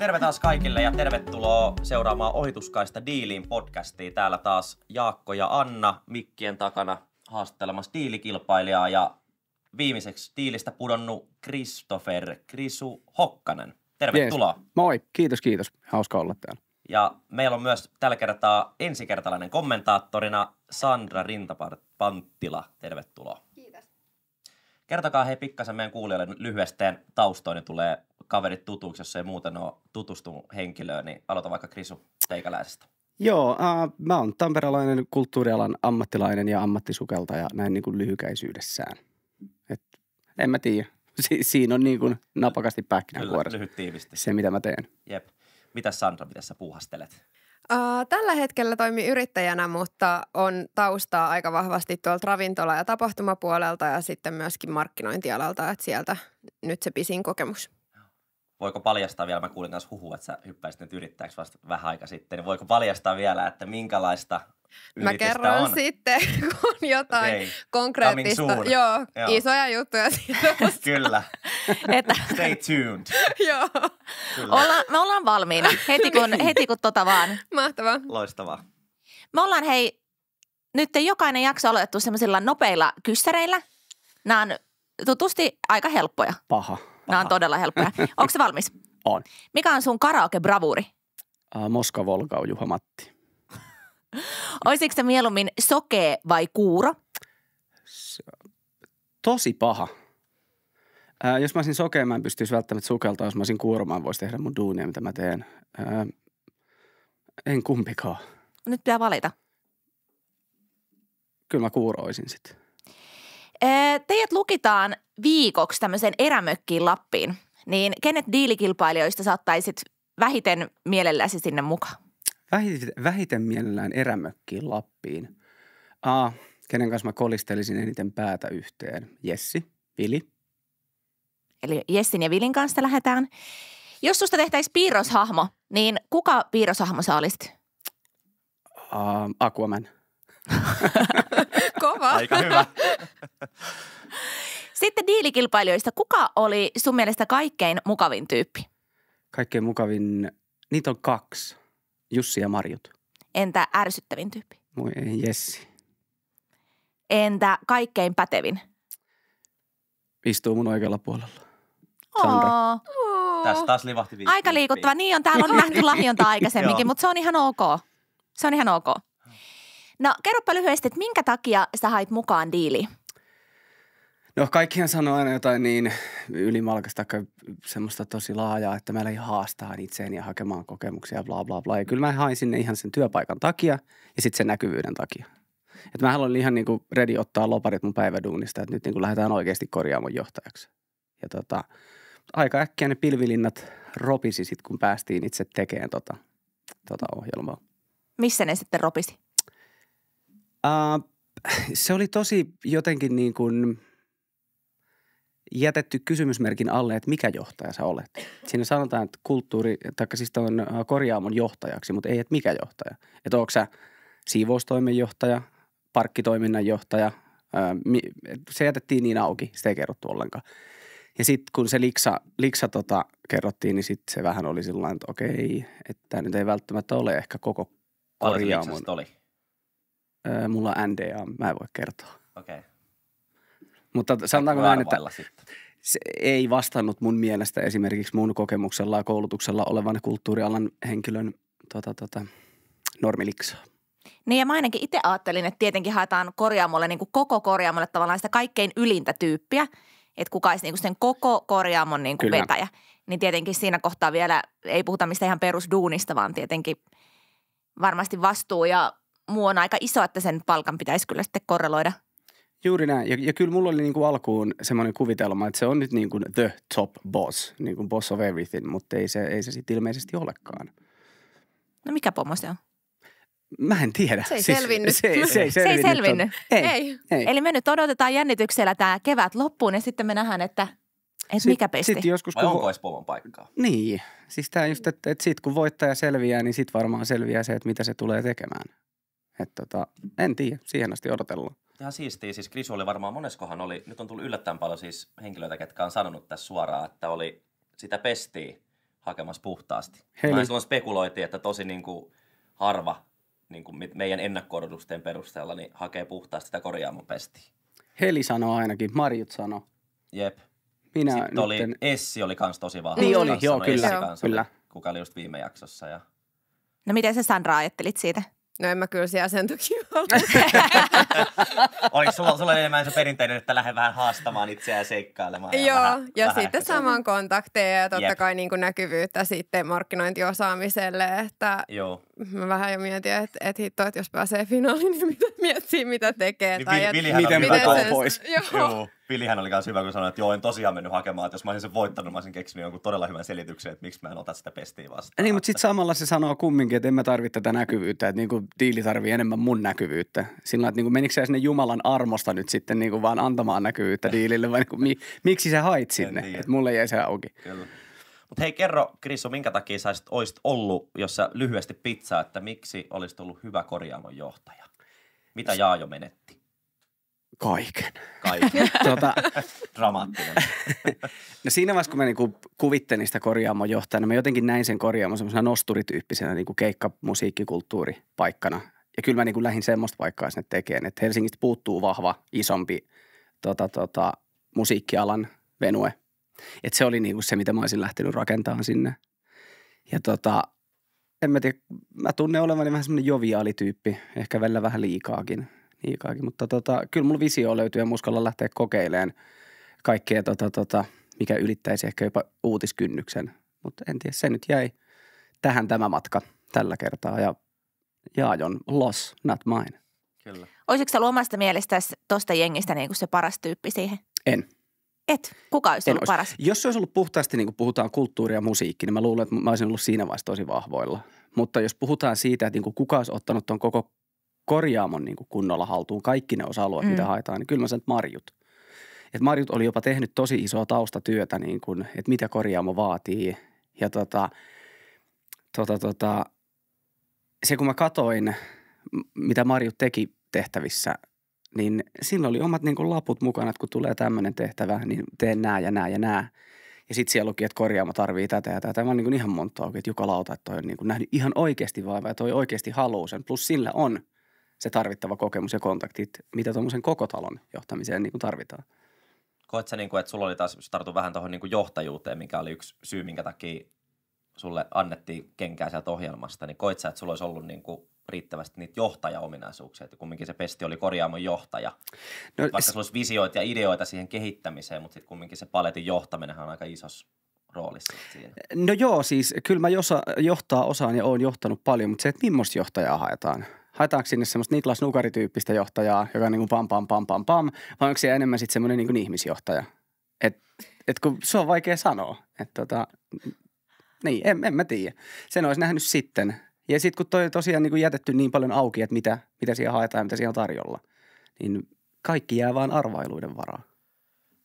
Terve taas kaikille ja tervetuloa seuraamaan Ohituskaista Diiliin podcastiin. Täällä taas Jaakko ja Anna mikkien takana haastattelemassa diilikilpailijaa ja viimeiseksi diilistä pudonnut Christopher Krisu Hokkanen. Tervetuloa. Yes. Moi, kiitos kiitos. Hauska olla täällä. Ja meillä on myös tällä kertaa ensikertalainen kommentaattorina Sandra Rintapanttila. Tervetuloa. Kertokaa hei pikkasen meidän kuulijoille lyhyesti taustoin, niin tulee kaverit tutuksi, jos ei muuten ole tutustunut henkilöön, niin aloita vaikka Krisu teikäläisestä. Joo, äh, mä oon tamperalainen kulttuurialan ammattilainen ja ammattisukeltaja näin niin kuin lyhykäisyydessään. Et, en mä tiedä. Si- siinä on niin kuin napakasti pähkinänkuoressa. Kyllä, lyhyt tiivisti. Se, mitä mä teen. Jep. Mitä Sandra, mitä sä puuhastelet? Äh, tällä hetkellä toimi yrittäjänä, mutta on taustaa aika vahvasti tuolta ravintola- ja tapahtumapuolelta ja sitten myöskin markkinointialalta, että sieltä nyt se pisin kokemus. Voiko paljastaa vielä, mä kuulin kanssa huhua, että sä hyppäisit nyt yrittäjäksi vasta vähän aika sitten, niin voiko paljastaa vielä, että minkälaista Mä kerron on. sitten, kun jotain okay. konkreettista, joo, joo, isoja juttuja siitä. Kyllä. että, Stay tuned. joo. Kyllä. Olla, me ollaan valmiina heti kun, niin. heti kun tota vaan. Mahtavaa. Loistavaa. Me ollaan hei, nyt jokainen jakso aloitettu semmoisilla nopeilla kyssäreillä. Nämä on tutusti aika helppoja. Paha. Paha. Nämä on todella helppoja. Onko se valmis? On. Mikä on sun karaoke bravuri Uh, äh, Moskavolkau Juha Matti. Olisitko se mieluummin sokee vai kuuro? Tosi paha. Ää, jos mä olisin sokea, mä en pystyisi välttämättä sukeltaa. Jos mä olisin kuuro, mä voisi tehdä mun duunia, mitä mä teen. Ää, en kumpikaan. Nyt pitää valita. Kyllä mä kuuroisin sitten. Teidät lukitaan viikoksi tämmöiseen erämökkiin Lappiin. Niin kenet diilikilpailijoista saattaisit vähiten mielelläsi sinne mukaan? vähiten, mielellään erämökkiin Lappiin? A. Kenen kanssa mä kolistelisin eniten päätä yhteen? Jessi, Vili. Eli Jessin ja Vilin kanssa lähdetään. Jos susta tehtäisiin piirroshahmo, niin kuka piirroshahmo sä olisit? Uh, Aquaman. Kova. Aika hyvä. Sitten diilikilpailijoista. Kuka oli sun mielestä kaikkein mukavin tyyppi? Kaikkein mukavin, niitä on kaksi. Jussi ja Marjut. Entä ärsyttävin tyyppi? Moi Jessi. Entä kaikkein pätevin? Istuu mun oikealla puolella. Sandra. Oo. Tässä taas livahti viisi. Aika liikuttava. Niin on, täällä on nähty lahjonta aikaisemminkin, mutta se on ihan ok. Se on ihan ok. No kerropa lyhyesti, että minkä takia sä hait mukaan diiliin? No kaikkihan sanoo aina jotain niin ylimalkasta, semmoista tosi laajaa, että meillä ei haastaa itseäni ja hakemaan kokemuksia bla bla bla. Ja kyllä mä hain sinne ihan sen työpaikan takia ja sitten sen näkyvyyden takia. Että mä haluan ihan niinku ready ottaa loparit mun päiväduunista, että nyt niinku lähdetään oikeasti korjaamaan johtajaksi. Ja tota, aika äkkiä ne pilvilinnat ropisi sitten, kun päästiin itse tekemään tota, tota ohjelmaa. Missä ne sitten ropisi? Uh, se oli tosi jotenkin niin kuin – jätetty kysymysmerkin alle, että mikä johtaja sä olet. Siinä sanotaan, että kulttuuri, tai siis on äh, korjaamon johtajaksi, mutta ei, että mikä johtaja. Että onko sä parkkitoiminnan johtaja, äh, se jätettiin niin auki, sitä ei kerrottu ollenkaan. Ja sitten kun se liksa, liksa tota, kerrottiin, niin sitten se vähän oli sillä että okei, että nyt ei välttämättä ole ehkä koko korjaamon. Paljon oli? Äh, mulla on NDA, mä en voi kertoa. Okei. Okay. Mutta sanotaanko näin, että se ei vastannut mun mielestä esimerkiksi mun kokemuksella ja koulutuksella olevan kulttuurialan henkilön tota, tota, normiliksaa. Niin ja mä ainakin itse ajattelin, että tietenkin haetaan korjaamolle, niin kuin koko korjaamolle tavallaan sitä kaikkein ylintä tyyppiä, että kuka olisi niin kuin sen koko korjaamon niin kuin vetäjä. Niin tietenkin siinä kohtaa vielä ei puhuta mistä ihan perusduunista, vaan tietenkin varmasti vastuu ja muu on aika iso, että sen palkan pitäisi kyllä sitten korreloida – Juuri näin. Ja, ja kyllä mulla oli niin kuin alkuun semmoinen kuvitelma, että se on nyt niin kuin the top boss, niin kuin boss of everything, mutta ei se, ei se sitten ilmeisesti olekaan. No mikä pomo se on? Mä en tiedä. Se ei siis, selvinnyt. Se, ei, se ei selvinnyt. Se ei, selvinnyt. Ei, ei. ei. Eli me nyt odotetaan jännityksellä tämä kevät loppuun ja sitten me nähdään, että sit, mikä pesti. Sit joskus, Vai onko edes pomon paikkaa? Niin. Siis tämä just, että että sit kun voittaja selviää, niin sit varmaan selviää se, että mitä se tulee tekemään. Että tota, en tiedä. Siihen asti odotellaan ihan siistiä. Siis Krisu oli varmaan moneskohan oli, nyt on tullut yllättäen paljon siis henkilöitä, ketkä on sanonut tässä suoraan, että oli sitä pestiä hakemassa puhtaasti. Hei. Mä niin. silloin spekuloitiin, että tosi niin kuin harva niin kuin meidän ennakko perusteella niin hakee puhtaasti sitä pestiä. Heli sanoi ainakin, Marjut sanoi. Jep. Minä Sitten nytten... oli, Essi oli kans tosi vahva. Niin oli, joo, kyllä. Essi joo. Kanssa, kyllä. Kuka oli just viime jaksossa. Ja... No miten sä Sandra ajattelit siitä? No en mä kyllä siellä sen takia Oliko sulla, sulla enemmän se perinteinen, että lähden vähän haastamaan itseään seikkailemaan? Ja Joo, vähän, ja vähän sitten saman kontakteja ja totta Jep. kai niin kuin näkyvyyttä sitten markkinointiosaamiselle. Että Joo. Mä vähän jo mietin, että että hitto, että jos pääsee finaaliin, niin mitä miettii, mitä tekee. Niin, tai vi- et, miten mä miten sen... pois. Joo. Joo. Pilihän oli myös hyvä, kun sanoi, että joo, en tosiaan mennyt hakemaan, että jos mä olisin sen voittanut, mä olisin keksinyt jonkun todella hyvän selityksen, että miksi mä en ota sitä pestiä vastaan. Niin, mutta sitten samalla se sanoo kumminkin, että en mä tarvitse tätä näkyvyyttä, että niinku diili tarvii enemmän mun näkyvyyttä. Sillä että niinku menikö sä sinne Jumalan armosta nyt sitten niinku vaan antamaan näkyvyyttä diilille vai niinku, mi, miksi sä hait sinne, että mulle jäi se auki. Kyllä. Mutta hei, kerro Kriso, minkä takia sä olisit ollut, jos sä lyhyesti pizzaa, että miksi olisit ollut hyvä korjaamon johtaja? Mitä Jaajo menetti? kaiken. Kaiken. tuota, Dramaattinen. no siinä vaiheessa, kun mä niinku kuvittelin sitä korjaamon johtajana, mä jotenkin näin sen korjaamon semmoisena nosturityyppisenä niinku keikkamusiikkikulttuuripaikkana. Ja kyllä mä niinku lähdin semmoista paikkaa sinne tekemään, että Helsingistä puuttuu vahva, isompi tota, tota, musiikkialan venue. Et se oli niinku se, mitä mä olisin lähtenyt rakentamaan sinne. Ja tota, en mä tiedä, mä tunnen olevani vähän semmoinen joviaalityyppi, ehkä välillä vähän liikaakin – Niikaakin, mutta tota, kyllä mulla visio löytyy ja muskalla lähteä kokeilemaan kaikkea, tota, tota, mikä ylittäisi ehkä jopa uutiskynnyksen. Mutta en tiedä, se nyt jäi tähän tämä matka tällä kertaa ja Jaajon loss, not mine. Kyllä. Olisitko sä omasta mielestä tuosta jengistä niin kuin se paras tyyppi siihen? En. Et? Kuka olisi en ollut olisi. paras? Jos se olisi ollut puhtaasti, niin kuin puhutaan kulttuuri ja musiikki, niin mä luulen, että mä olisin ollut siinä vaiheessa tosi vahvoilla. Mutta jos puhutaan siitä, että niin kuin kuka olisi ottanut tuon koko korjaamon niin kuin kunnolla haltuun kaikki ne osa-alueet, mm. mitä haetaan, niin kyllä mä sanon, että marjut. Et marjut oli jopa tehnyt tosi isoa taustatyötä, niin kuin, että mitä korjaamo vaatii. Ja tota, tota, tota, se kun mä katoin, mitä marjut teki tehtävissä, niin sillä oli omat niin kuin laput mukana, että kun tulee tämmöinen tehtävä, niin teen nää ja nää ja nää. Ja sitten siellä luki, että korjaamo tarvii tätä ja tätä. Tämä on niin ihan monta että joka Lauta, että toi on niin kuin nähnyt ihan oikeasti vaivaa ja toi oikeasti haluaa sen. Plus sillä on – se tarvittava kokemus ja kontaktit, mitä tuommoisen koko talon johtamiseen niin kuin tarvitaan. Koet sä, niin kuin, että sulla oli taas, jos tartun vähän tuohon niin kuin johtajuuteen, mikä oli yksi syy, minkä takia sulle annettiin kenkää sieltä ohjelmasta, niin koit sä, että sulla olisi ollut niin kuin riittävästi niitä johtajaominaisuuksia, että kumminkin se pesti oli korjaamon johtaja. No, vaikka sulla olisi visioita ja ideoita siihen kehittämiseen, mutta sitten kumminkin se paletin johtaminen on aika isos roolissa siinä. No joo, siis kyllä mä johtaa osaan ja oon johtanut paljon, mutta se, että millaista johtajaa haetaan – haetaanko sinne semmoista Niklas Nukari-tyyppistä johtajaa, joka on niin kuin pam, pam, pam, pam, pam, vai onko se enemmän sitten semmoinen niin kuin ihmisjohtaja? Et, et kun se on vaikea sanoa, että tota, niin, en, en mä tiedä. Sen olisi nähnyt sitten. Ja sitten kun toi on tosiaan niin kuin jätetty niin paljon auki, että mitä, mitä siellä haetaan ja mitä siellä on tarjolla, niin kaikki jää vaan arvailuiden varaan.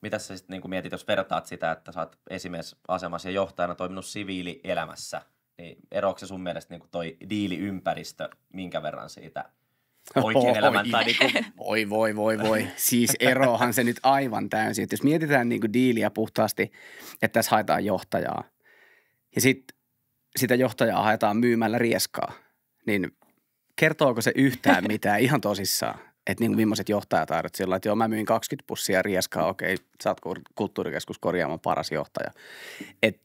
Mitä sä sitten niin mietit, jos vertaat sitä, että sä oot esimiesasemassa ja johtajana toiminut siviilielämässä – niin eroako se sun mielestä niin toi diiliympäristö, minkä verran siitä oh, elämän tai niin kuin... Voi, voi, voi, voi. Siis erohan se nyt aivan täysin. Että jos mietitään niin diiliä puhtaasti, että tässä haetaan johtajaa ja sitten sitä johtajaa haetaan myymällä rieskaa, niin kertooko se yhtään mitään ihan tosissaan? Että niin kuin millaiset johtajat sillä että joo mä myin 20 pussia rieskaa, okei, sä oot kulttuurikeskus korjaamaan paras johtaja. Et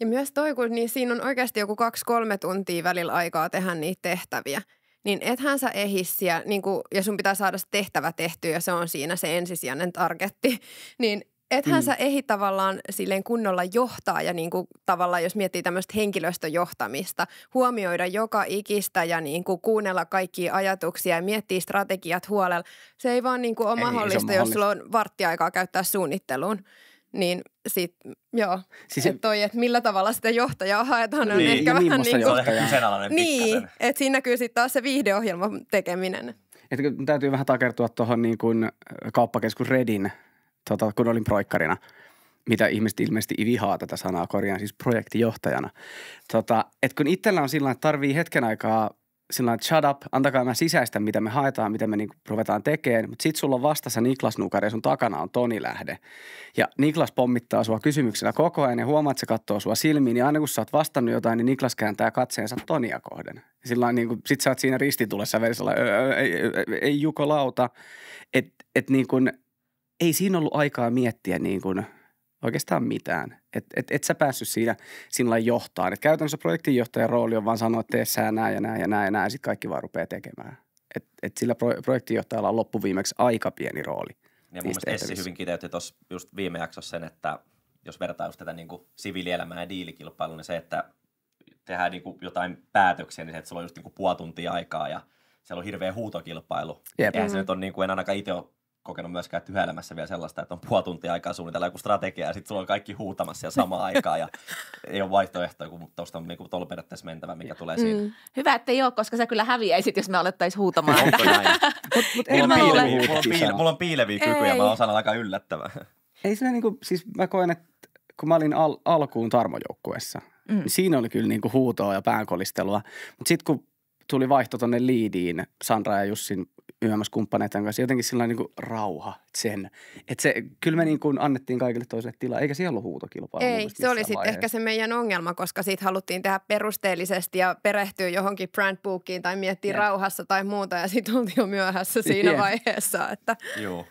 ja myös toi, kun niin siinä on oikeasti joku kaksi-kolme tuntia välillä aikaa tehdä niitä tehtäviä, niin ethän sä ehissiä, niin kun, ja sun pitää saada se tehtävä tehtyä ja se on siinä se ensisijainen targetti, niin ethän mm. sä ehi tavallaan silleen kunnolla johtaa ja niin kuin tavallaan jos miettii tämmöistä henkilöstöjohtamista, huomioida joka ikistä ja niin kuin kuunnella kaikkia ajatuksia ja miettiä strategiat huolella. Se ei vaan niin kuin ole ei, mahdollista, jos sulla on varttiaikaa käyttää suunnitteluun niin sit, joo, siis et toi, että millä tavalla sitä johtajaa haetaan, niin, on ehkä niin, vähän niinku- niin kuin... niin, että siinä näkyy sitten taas se viihdeohjelman tekeminen. Et täytyy vähän takertua tuohon niin kuin kauppakeskus Redin, tota, kun olin proikkarina, mitä ihmiset ilmeisesti vihaa tätä sanaa korjaan, siis projektijohtajana. Tota, et kun itsellä on sillä että tarvii hetken aikaa sillä että shut up, antakaa mä sisäistä, mitä me haetaan, mitä me niinku ruvetaan tekemään. Mutta sit sulla on vastassa Niklas Nukari ja sun takana on Toni Lähde. Ja Niklas pommittaa sua kysymyksillä koko ajan ja huomaat, että se katsoo sua silmiin. Ja niin aina kun sä oot vastannut jotain, niin Niklas kääntää katseensa Tonia kohden. Sillä niinku, sit sä oot siinä ristitulessa verisellä, ei, ei, Juko lauta. Että et niinku, ei siinä ollut aikaa miettiä niinku – oikeastaan mitään. Et, et, et sä päässyt siinä sillä johtaan. Et käytännössä projektinjohtajan rooli on vaan sanoa, että tee sä nää ja nää ja nää ja nää, ja sitten kaikki vaan rupeaa tekemään. Et, et sillä pro, projektinjohtajalla on loppuviimeksi aika pieni rooli. Ja mun mielestä Essi hyvin kiteytti tuossa just viime jaksossa sen, että jos vertaa just tätä niin kuin siviilielämää ja diilikilpailua, niin se, että tehdään niin kuin jotain päätöksiä, niin se, että sulla on just niin kuin puoli tuntia aikaa ja siellä on hirveä huutokilpailu. Jep. Eihän se mm-hmm. nyt on niin kuin en ainakaan itse ole kokenut myöskään työelämässä vielä sellaista, että on puoli tuntia aikaa suunnitella joku strategia ja sitten sulla on kaikki huutamassa ja samaan aikaan ja ei ole vaihtoehtoja, kun tuosta on niin tuolla periaatteessa mentävä, mikä tulee mm. siinä. Mm. Hyvä, että ei ole, koska sä kyllä häviäisit, jos me alettaisiin huutamaan. Onko näin? mut, mut mulla, on piileviä, mulla, on piile, mulla on piileviä kykyjä, ei. mä osaan aika yllättävää. Ei niin kuin, siis mä koen, että kun mä olin al- alkuun tarmojoukkuessa, mm. niin siinä oli kyllä kuin niinku huutoa ja päänkolistelua. Mutta sitten kun tuli vaihto tuonne liidiin Sandra ja Jussin yhdemmässä kumppaneiden kanssa. Jotenkin sellainen niin kuin rauha, sen. Että se, kyllä me niin kuin annettiin kaikille toiselle tilaa, eikä siellä ollut huutokilpailu. Ei, se oli sitten ehkä se meidän ongelma, koska siitä haluttiin tehdä perusteellisesti ja perehtyä johonkin brandbookiin tai miettiä yeah. rauhassa tai muuta ja sitten oltiin jo myöhässä siinä yeah. vaiheessa. Että. Joo.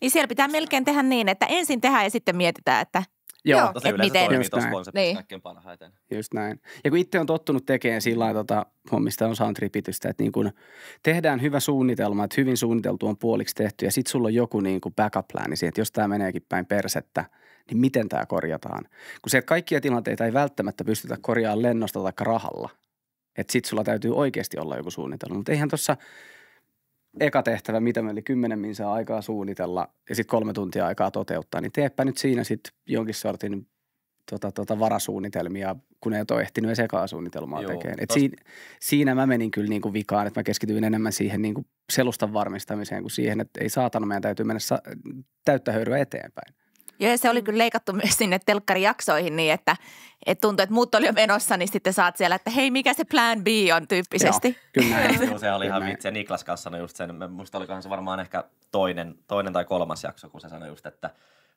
Niin siellä pitää melkein tehdä niin, että ensin tehdään ja sitten mietitään, että Joo, Tosi yleensä miten? toimii tuossa konseptissa niin. kaikkein parhaiten. Just näin. Ja kun itse on tottunut tekemään sillä lailla tota, hommista on saanut ripitystä, että niin kun tehdään hyvä suunnitelma, että hyvin suunniteltu on puoliksi tehty ja sitten sulla on joku niin kuin backup plan niin että jos tämä meneekin päin persettä, niin miten tämä korjataan. Kun se, että kaikkia tilanteita ei välttämättä pystytä korjaamaan lennosta tai rahalla, että sitten sulla täytyy oikeasti olla joku suunnitelma. Mutta eihän tuossa eka tehtävä, mitä meillä oli kymmenen minsaa aikaa suunnitella ja sitten kolme tuntia aikaa toteuttaa, niin teepä nyt siinä sitten jonkin sortin tota, tota varasuunnitelmia, kun ei ole ehtinyt edes ekaa suunnitelmaa tekemään. Et siinä, siinä mä menin kyllä niin kuin vikaan, että mä keskityin enemmän siihen niin kuin selustan varmistamiseen kuin siihen, että ei saatana, meidän täytyy mennä sa- täyttä höyryä eteenpäin. Joo, ja se oli mm. kyllä leikattu myös sinne telkkarijaksoihin niin, että, et tuntui, että muut oli jo menossa, niin sitten saat siellä, että hei, mikä se plan B on tyyppisesti. Joo, kyllä istuu, se oli ihan vitsi. Niklas kanssa sanoi just sen, musta olikohan se varmaan ehkä toinen, toinen tai kolmas jakso, kun se sanoi just, että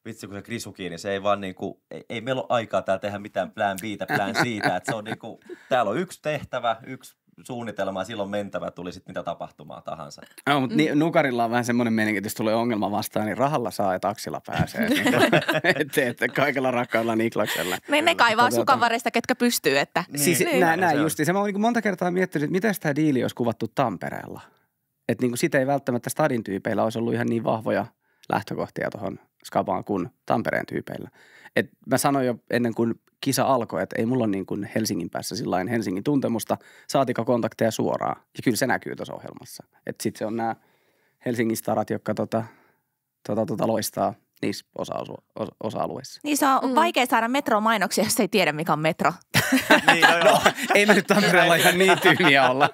vitsi kun se krisukii, niin se ei vaan kuin, niinku, ei, ei meillä ole aikaa täällä tehdä mitään plan Btä, plan C, että se on niin kuin täällä on yksi tehtävä, yksi suunnitelma ja silloin mentävä tuli sitten mitä tapahtumaa tahansa. No, mutta mm. Nukarilla on vähän semmoinen meininki, että jos tulee ongelma vastaan, niin rahalla saa ja taksilla pääsee. että että et, kaikella rakkaudella Niklaksella. Ne, me kaivaa tota, sukanvarresta, tota. ketkä pystyy. Että. Niin, siis niin. näin, näin justiin. Se mä niin monta kertaa miettinyt, että miten tämä diili olisi kuvattu Tampereella. Että niin sitä ei välttämättä stadin tyypeillä olisi ollut ihan niin vahvoja lähtökohtia tuohon skabaan kuin Tampereen tyypeillä. Et mä sanoin jo ennen kuin kisa alkoi, että ei mulla ole niin kuin Helsingin päässä sillain Helsingin tuntemusta, saatika kontakteja suoraan. Ja kyllä se näkyy tuossa ohjelmassa. Että sitten se on nämä Helsingin starat, jotka tota, tota, tota loistaa niissä osa osa- Osa niin se on mm. vaikea saada metromainoksia, jos ei tiedä mikä on metro. niin, no, no, ei me nyt Tampereella ihan niin tyhmiä olla.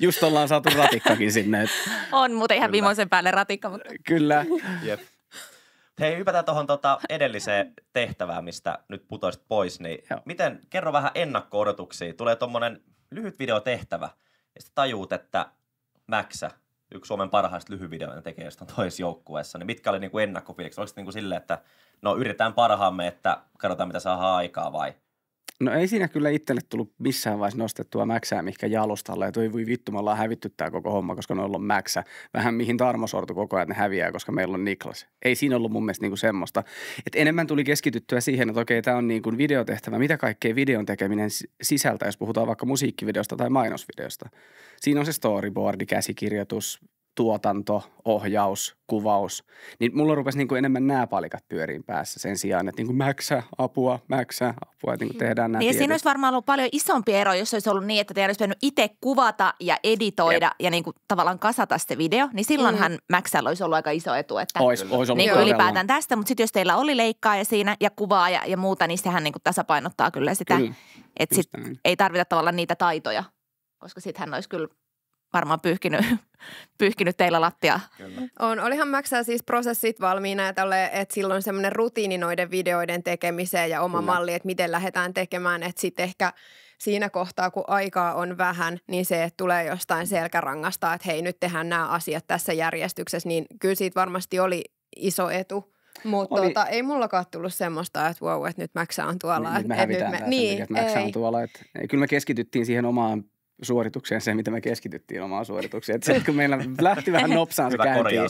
Just ollaan saatu ratikkakin sinne. Et. On mutta ihan viimeisen päälle ratikka. Mutta... Kyllä. Jep. Hei, hypätään tuohon tota edelliseen tehtävään, mistä nyt putoisit pois. Niin miten, kerro vähän ennakko-odotuksia. Tulee tuommoinen lyhyt videotehtävä, ja sitten tajuut, että Mäksä, yksi Suomen parhaista lyhyvideoiden tekijöistä on toisessa joukkueessa, niin mitkä oli niinku ennakkofiiliksi? Oliko se niinku silleen, että no yritetään parhaamme, että katsotaan mitä saa aikaa vai No ei siinä kyllä itselle tullut missään vaiheessa nostettua mäksää mikä jalustalle, että ei voi vittu, me ollaan hävitty tämä koko homma, koska noilla on mäksä. Vähän mihin Tarmo sortu koko ajan, ne häviää, koska meillä on Niklas. Ei siinä ollut mun mielestä niinku semmoista. Et enemmän tuli keskityttyä siihen, että okei, tämä on niinku videotehtävä, mitä kaikkea videon tekeminen sisältää, jos puhutaan vaikka musiikkivideosta tai mainosvideosta. Siinä on se storyboardi, käsikirjoitus, tuotanto, ohjaus, kuvaus, niin mulla rupesi niin kuin enemmän nämä palikat pyöriin päässä sen sijaan, että niin kuin mäksä, apua, mäksä, apua, että niinku mm. niin kuin tehdään nämä niin siinä olisi varmaan ollut paljon isompi ero, jos olisi ollut niin, että teidän olisi pitänyt itse kuvata ja editoida Jep. ja niin kuin tavallaan kasata se video, niin silloinhan mm. mäksällä olisi ollut aika iso etu, että ois, ois ollut niin kuin ylipäätään tästä, mutta sitten jos teillä oli leikkaa ja siinä ja kuvaa ja, ja muuta, niin sehän niin kuin tasapainottaa kyllä sitä, kyllä. että sit niin. ei tarvita tavallaan niitä taitoja, koska sitten hän olisi kyllä – varmaan pyyhkinyt, pyyhkinyt teillä lattia. On, olihan Mäksää siis prosessit valmiina, että, ole, että silloin semmoinen rutiini noiden videoiden tekemiseen ja oma Kyllä. malli, että miten lähdetään tekemään, että sitten ehkä siinä kohtaa, kun aikaa on vähän, niin se että tulee jostain selkärangasta, että hei nyt tehdään nämä asiat tässä järjestyksessä, niin kyllä siitä varmasti oli iso etu – mutta oli... Tota, ei mullakaan tullut semmoista, että wow, että nyt Mäksä on tuolla. Niin, et, nyt me hävitään et, nyt me... Niin, että Mäksä ei. on tuolla. Et, kyllä me keskityttiin siihen omaan suoritukseen se, mitä me keskityttiin omaan suoritukseen. että se, kun meillä lähti vähän nopsaan se käyntiin,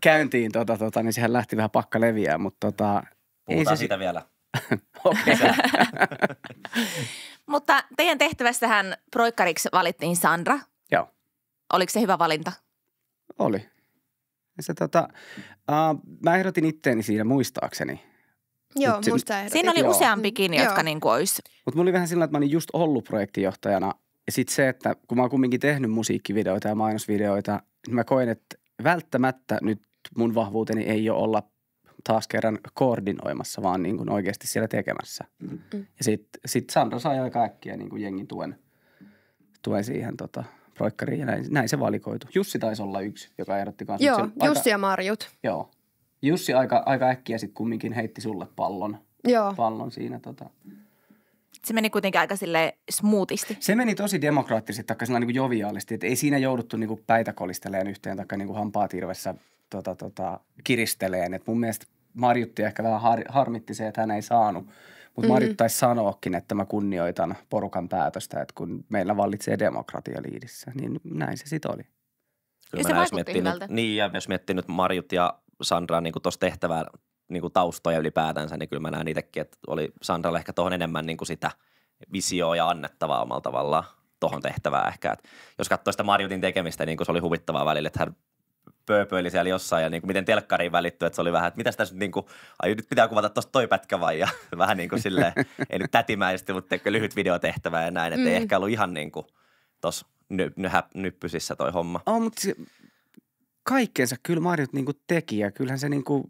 käyntiin tota, tota, niin sehän lähti vähän pakka leviää, mutta tota, Puhutaan se... siitä vielä. Mutta teidän tehtävässähän proikkariksi valittiin Sandra. Joo. Oliko se hyvä valinta? Oli. Se, tota, uh, mä ehdotin itteeni siinä muistaakseni. Joo, se, musta ehdotin. Siinä oli joo. useampikin, mm, jotka joo. niin olisi. Mutta mulla oli vähän sillä, että mä olin just ollut projektijohtajana – ja sitten se, että kun mä oon kumminkin tehnyt musiikkivideoita ja mainosvideoita, niin mä koen, että välttämättä nyt mun vahvuuteni ei ole olla taas kerran koordinoimassa, vaan niin kuin oikeasti siellä tekemässä. Mm. Ja sitten sit Sandra sai aika äkkiä niin kuin jengin tuen, tuen siihen tota, proikkariin ja näin, näin se valikoitu. Jussi taisi olla yksi, joka ehdotti kanssa. Joo, Jussi aika, ja Marjut. Joo. Jussi aika, aika äkkiä sitten kumminkin heitti sulle pallon. Joo. Pallon siinä tota, se meni kuitenkin aika sille smoothisti. Se meni tosi demokraattisesti, taikka niin kuin joviaalisti. että ei siinä jouduttu niin kuin päitä kolisteleen yhteen, taikka niin kuin tirvessä tota, tota, kiristeleen. Et mun mielestä Marjutti ehkä vähän har, harmitti se, että hän ei saanut. Mutta mm-hmm. Marjut mm-hmm. taisi sanoakin, että mä kunnioitan porukan päätöstä, että kun meillä vallitsee demokratia liidissä, niin näin se sitten oli. Kyllä ja se jos miettii nyt, niin, ja jos miettii nyt Marjut ja Sandra niin tuossa tehtävää, niin kuin taustoja ylipäätänsä, niin kyllä mä näen itsekin, että oli Sandralle ehkä tuohon enemmän niin kuin sitä visioa ja annettavaa omalla tavallaan tuohon tehtävää ehkä. Et jos katsoo sitä Marjutin tekemistä, niin kuin se oli huvittavaa välillä, että hän pööpöili siellä jossain ja niin kuin miten telkkariin välittyy, että se oli vähän, että mitäs tässä nyt niin kuin, ai nyt pitää kuvata tuosta toi pätkä vai ja vähän niin kuin silleen, ei nyt tätimäisesti, mutta lyhyt videotehtävä ja näin, että mm. ei ehkä ollut ihan niin kuin tuossa nyppysissä toi homma. Oh, mutta se, kaikkensa kyllä Marjut niin kuin teki ja kyllähän se niin kuin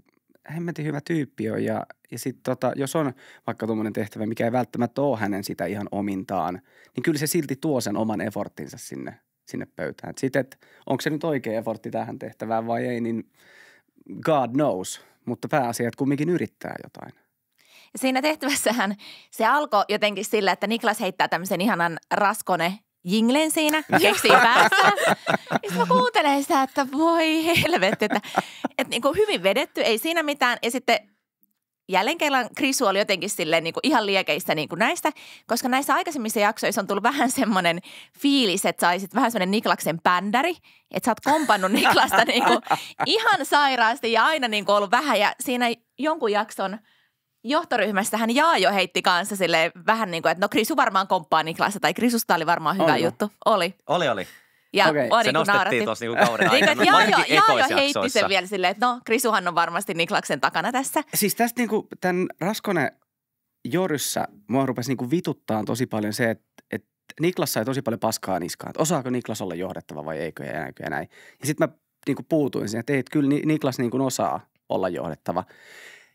hemmetin hyvä tyyppi on ja, ja sit tota, jos on vaikka tuommoinen tehtävä, mikä ei välttämättä ole hänen sitä ihan omintaan, niin kyllä se silti tuo sen oman eforttinsa sinne, sinne pöytään. Sitten, että onko se nyt oikea efortti tähän tehtävään vai ei, niin God knows, mutta pääasia, että kumminkin yrittää jotain. Siinä tehtävässähän se alkoi jotenkin sillä, että Niklas heittää tämmöisen ihanan raskone jinglen siinä, keksii päässä. Sitten mä kuuntelen sitä, että voi helvetti, että, että niin kuin hyvin vedetty, ei siinä mitään. Ja sitten jälleen kerran Krisu oli jotenkin silleen niin kuin ihan liekeissä niin kuin näistä, koska näissä aikaisemmissa jaksoissa on tullut vähän semmoinen fiilis, että saisit vähän semmoinen Niklaksen bändäri, että sä oot kompannut Niklasta niin kuin ihan sairaasti ja aina niin kuin ollut vähän ja siinä jonkun jakson – johtoryhmästä hän Jaajo heitti kanssa sille vähän niin kuin, että no Krisu varmaan komppaa Niklasa tai Krisusta oli varmaan hyvä Onko? juttu. Oli. Oli, oli. Ja okay. on, se niin nostettiin tuossa niinku kauden niin, aikana. niin, Jaajo, Jaajo heitti sen vielä silleen, että no Krisuhan on varmasti Niklaksen takana tässä. Siis tästä niinku tämän Raskone Joryssä mua rupesi niinku vituttaa tosi paljon se, että et Niklas sai tosi paljon paskaa niskaan. Että osaako Niklas olla johdettava vai eikö ja näin. Ja, näin. ja sitten mä niinku puutuin siihen, että ei, et kyllä Niklas niinku osaa olla johdettava.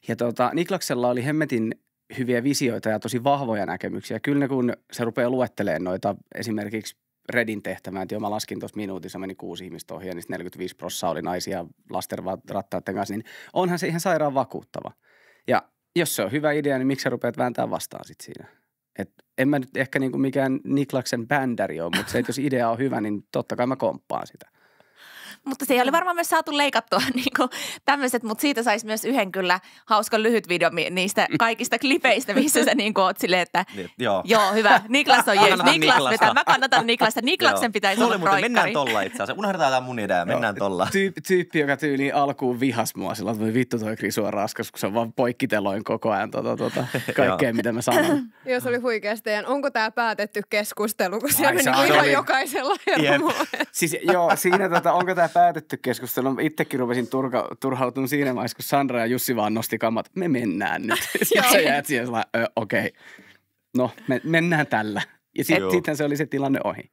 Ja tota, Niklaksella oli hemmetin hyviä visioita ja tosi vahvoja näkemyksiä. Kyllä ne, kun se rupeaa luettelemaan noita esimerkiksi Redin tehtävää, että jo mä laskin tuossa minuutissa, meni kuusi ihmistä ohi ja niistä 45 prosenttia oli naisia lasten rattaiden kanssa, niin onhan se ihan sairaan vakuuttava. Ja jos se on hyvä idea, niin miksi sä rupeat vääntää vastaan sit siinä? Et en mä nyt ehkä niinku mikään Niklaksen bändäri ole, mutta se, että jos idea on hyvä, niin totta kai mä komppaan sitä. Mutta se ei ole varmaan myös saatu leikattua niin tämmöiset, mutta siitä saisi myös yhden kyllä hauskan lyhyt video niistä kaikista klipeistä, missä sä niin kuin oot silleen, että Nyt, niin, joo. joo. hyvä, Niklas on jees, Niklas Niklas on mä kannatan Niklasta, Niklaksen pitäisi olla muuten, Mennään tolla itse asiassa, unohdetaan tämä mun idea, mennään tolla. Tyyp, tyyppi, joka tyyli alkuun vihas mua sillä, että vittu toi Krisu on raskas, kun se on vaan poikkiteloin koko ajan tota, tota, kaikkea, mitä mä sanon. Jos oli huikeasti, onko tämä päätetty keskustelu, kun siellä meni ihan jokaisella Siis joo, siinä tota, onko tämä päätetty keskustelu. Itsekin rupesin turka, turhautun siinä vaiheessa, kun Sandra ja Jussi vaan nosti kammat. Me mennään nyt. Sitten sä jäät siihen okei, okay. no me, mennään tällä. Ja sit, sitten se oli se tilanne ohi.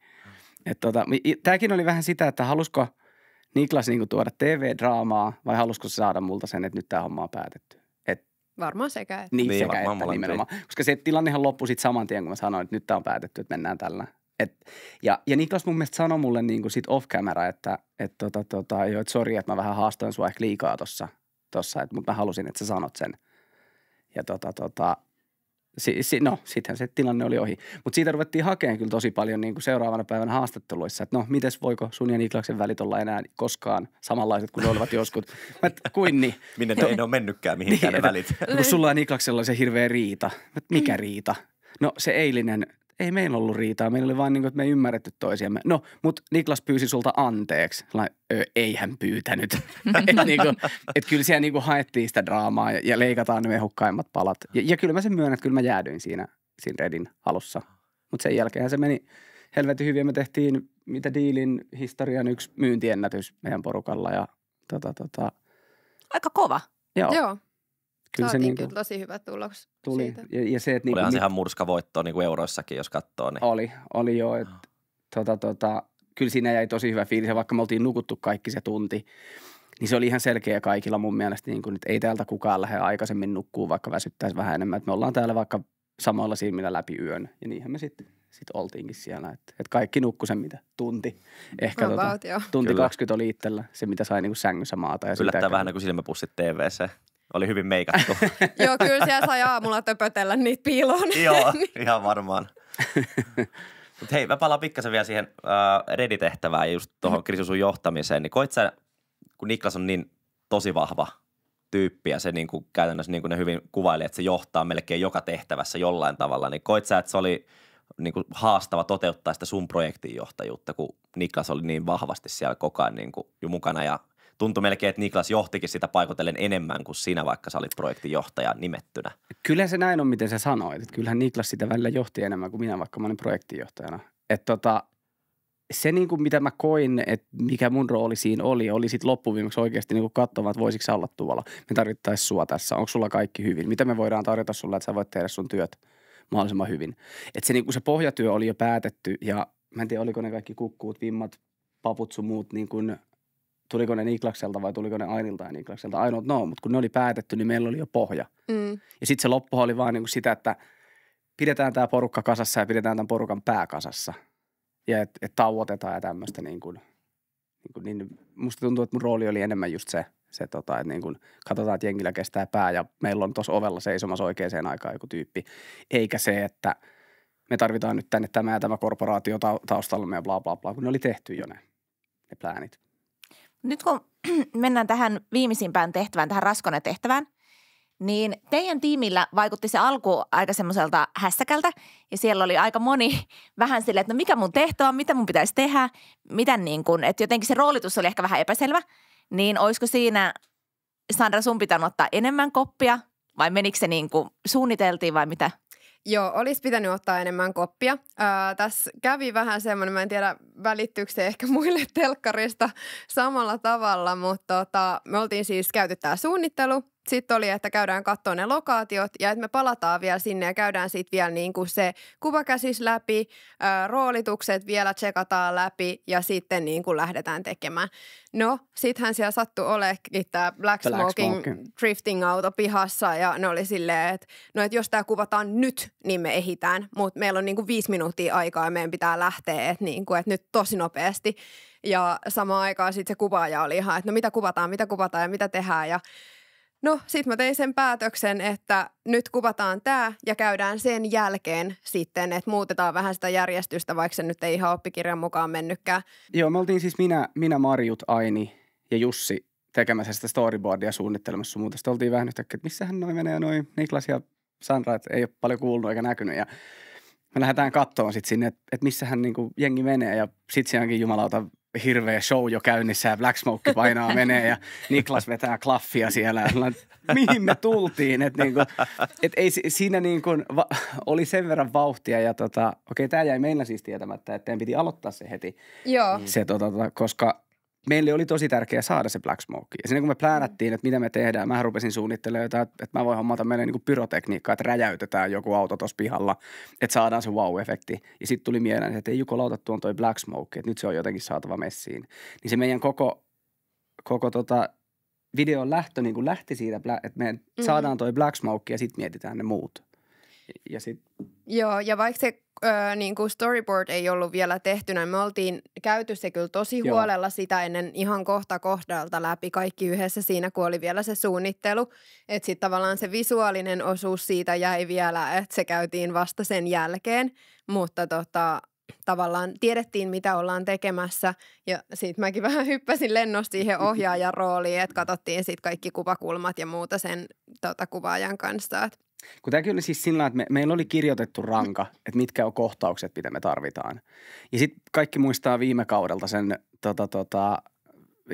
Et tota, tämäkin oli vähän sitä, että halusko Niklas niinku tuoda TV-draamaa vai halusko se saada multa sen, että nyt tämä homma on päätetty. Et, varmaan sekä. Että. Niin, niin sekä että nimenomaan. Koska se tilannehan loppui sitten saman tien, kun mä sanoin, että nyt tämä on päätetty, että mennään tällä. Et, ja, ja Niklas mun mielestä sanoi mulle niin kuin sit off-camera, että et, tota, tota, jo, et sori, että mä vähän haastoin sua ehkä liikaa tossa, tossa et, mutta mä halusin, että sä sanot sen. Ja tota, tota, si, si, no, sittenhän se tilanne oli ohi. Mutta siitä ruvettiin hakemaan kyllä tosi paljon niin kuin seuraavana päivänä haastatteluissa, että no, mites voiko sun ja Niklaksen välit olla enää koskaan samanlaiset kuin ne olivat joskus. Mä, et, kuin niin. Minne ne ei ole mennytkään mihinkään niin, ne välit. Kun sulla ja Niklaksella se hirveä riita. Mä, mikä riita? No se eilinen ei meillä ollut riitaa. Meillä oli vain niin kuin, että me ei ymmärretty toisiamme. No, mutta Niklas pyysi sulta anteeksi. Lain, ei hän pyytänyt. että niin kuin, et kyllä siellä niin kuin haettiin sitä draamaa ja, ja leikataan ne mehukkaimmat palat. Ja, ja kyllä mä sen myönnän, että kyllä mä jäädyin siinä, siinä Redin alussa. Mutta sen jälkeen se meni helvetin hyvin. Me tehtiin mitä diilin historian yksi myyntiennätys meidän porukalla ja tota, tota. Aika kova. Joo. Joo kyllä Saatiin se niin kuin, kyllä tosi hyvä tulos tuli. siitä. Ja, ja se, että niinku Olihan niin, ihan murska murskavoittoa niin kuin euroissakin, jos katsoo. Niin. Oli, oli joo. Et, oh. tota, tota, kyllä siinä jäi tosi hyvä fiilis, vaikka me oltiin nukuttu kaikki se tunti, niin se oli ihan selkeä kaikilla mun mielestä, niin kuin, että ei täältä kukaan lähde aikaisemmin nukkuu, vaikka väsyttäisi vähän enemmän. Että me ollaan täällä vaikka samalla silmillä läpi yön, ja niinhän me sitten sit oltiinkin siellä. Että et kaikki nukkui sen, mitä tunti. Ehkä About, tota, tunti Kyllä. 20 oli itsellä se, mitä sai niinku sängyssä maata. Ja Yllättää vähän niin kuin silmäpussit tv oli hyvin meikattu. Joo, kyllä siellä sai aamulla töpötellä niitä piiloon. Joo, ihan varmaan. Mutta hei, mä palaan pikkasen vielä siihen äh, reditehtävään ja just tuohon Krisu johtamiseen. Niin koit sä, kun Niklas on niin tosi vahva tyyppi ja se niin kuin käytännössä niin kuin ne hyvin kuvaili, että se johtaa melkein joka tehtävässä jollain tavalla, niin koit sä, että se oli niin kuin haastava toteuttaa sitä sun projektin johtajuutta, kun Niklas oli niin vahvasti siellä koko ajan niin kuin jo mukana ja tuntui melkein, että Niklas johtikin sitä paikotellen enemmän kuin sinä, vaikka sä olit projektijohtaja nimettynä. Kyllä se näin on, miten sä sanoit. Että kyllähän Niklas sitä välillä johti enemmän kuin minä, vaikka mä olin projektijohtajana. Että tota, se niin kuin mitä mä koin, että mikä mun rooli siinä oli, oli sitten loppuviimeksi oikeasti niin katsomaan, että voisiko sä olla tuolla. Me tarvittaisiin sua tässä, onko sulla kaikki hyvin, mitä me voidaan tarjota sulle, että sä voit tehdä sun työt mahdollisimman hyvin. Et se, niin kuin se pohjatyö oli jo päätetty ja mä en tiedä, oliko ne kaikki kukkuut, vimmat, paput sun muut niin kuin tuliko ne Niklakselta vai tuliko ne Ainilta ja Niklakselta. Ainoa, no, mutta kun ne oli päätetty, niin meillä oli jo pohja. Mm. Ja sitten se loppu oli vaan niinku sitä, että pidetään tämä porukka kasassa ja pidetään tämän porukan pääkasassa Ja että et tauotetaan ja tämmöistä niin kuin, niin niin musta tuntuu, että mun rooli oli enemmän just se, se tota, että niin kuin katsotaan, että jengillä kestää pää ja meillä on tuossa ovella seisomassa oikeaan aikaan joku tyyppi. Eikä se, että me tarvitaan nyt tänne tämä ja tämä korporaatio taustalla ja bla bla bla, kun ne oli tehty jo ne, ne pläänit. Nyt kun mennään tähän viimeisimpään tehtävään, tähän raskonen tehtävään niin teidän tiimillä vaikutti se alku aika semmoiselta hässäkältä ja siellä oli aika moni vähän silleen, että no mikä mun tehtävä on, mitä mun pitäisi tehdä, mitä niin kuin, että jotenkin se roolitus oli ehkä vähän epäselvä, niin olisiko siinä Sandra sun pitänyt ottaa enemmän koppia vai menikö se niin kuin suunniteltiin vai mitä? Joo, olisi pitänyt ottaa enemmän koppia. Ää, tässä kävi vähän semmoinen, mä en tiedä välittyykö se ehkä muille telkkarista samalla tavalla, mutta tota, me oltiin siis käyty tämä suunnittelu sitten oli, että käydään katsoa ne lokaatiot ja että me palataan vielä sinne ja käydään sitten vielä niin kuin se kuvakäsis läpi, ää, roolitukset vielä tsekataan läpi ja sitten niin kuin lähdetään tekemään. No, sittenhän siellä sattui olekin tämä Black, Black Smoking, drifting auto pihassa ja ne oli silleen, että no et jos tämä kuvataan nyt, niin me ehitään, mutta meillä on niin kuin viisi minuuttia aikaa ja meidän pitää lähteä, että niin kuin, että nyt tosi nopeasti. Ja samaan aikaan sitten se kuvaaja oli ihan, että no mitä kuvataan, mitä kuvataan ja mitä tehdään ja No, sit mä tein sen päätöksen, että nyt kuvataan tämä ja käydään sen jälkeen sitten, että muutetaan vähän sitä järjestystä, vaikka se nyt ei ihan oppikirjan mukaan mennytkään. Joo, me oltiin siis minä, minä Marjut, Aini ja Jussi tekemässä sitä storyboardia suunnittelemassa muuta. Sitten oltiin vähän yhtäkkiä, että missähän noin menee, noin Niklas ja Sandra, että ei ole paljon kuulunut eikä näkynyt. Ja me lähdetään kattoon sitten sinne, että, että missähän niin jengi menee ja sitten sielläkin jumalauta hirveä show jo käynnissä ja Black Smoke painaa menee ja Niklas vetää klaffia siellä. Mihin me tultiin? Et niinku, et ei, siinä niinku, va, oli sen verran vauhtia ja tota, okei, tämä jäi meillä siis tietämättä, että en piti aloittaa se heti. Joo. Se, tota, tota koska meille oli tosi tärkeää saada se Black Smoke. Ja siinä kun me pläänättiin, että mitä me tehdään, mä rupesin suunnittelemaan jotain, että mä voin hommata meille niin pyrotekniikkaa, että räjäytetään joku auto tuossa pihalla, että saadaan se wow-efekti. Ja sitten tuli mieleen, että ei Juko lauta tuon toi Black Smoke, että nyt se on jotenkin saatava messiin. Niin se meidän koko, koko tota videon lähtö niin lähti siitä, että me mm. Mm-hmm. saadaan toi Black Smoke ja sitten mietitään ne muut ja sit... Joo, ja vaikka se ö, niin kuin storyboard ei ollut vielä tehtynä, me oltiin käyty se kyllä tosi Joo. huolella sitä ennen ihan kohta kohdalta läpi kaikki yhdessä siinä, kun oli vielä se suunnittelu. Että sitten tavallaan se visuaalinen osuus siitä jäi vielä, että se käytiin vasta sen jälkeen, mutta tota, tavallaan tiedettiin, mitä ollaan tekemässä. Ja sitten mäkin vähän hyppäsin lennosta siihen ohjaajan rooliin, että katsottiin sitten kaikki kuvakulmat ja muuta sen tota, kuvaajan kanssa. Että kun tämäkin oli siis sillä että me, meillä oli kirjoitettu ranka, että mitkä on kohtaukset, mitä me tarvitaan. Ja sitten kaikki muistaa viime kaudelta sen tota, tota,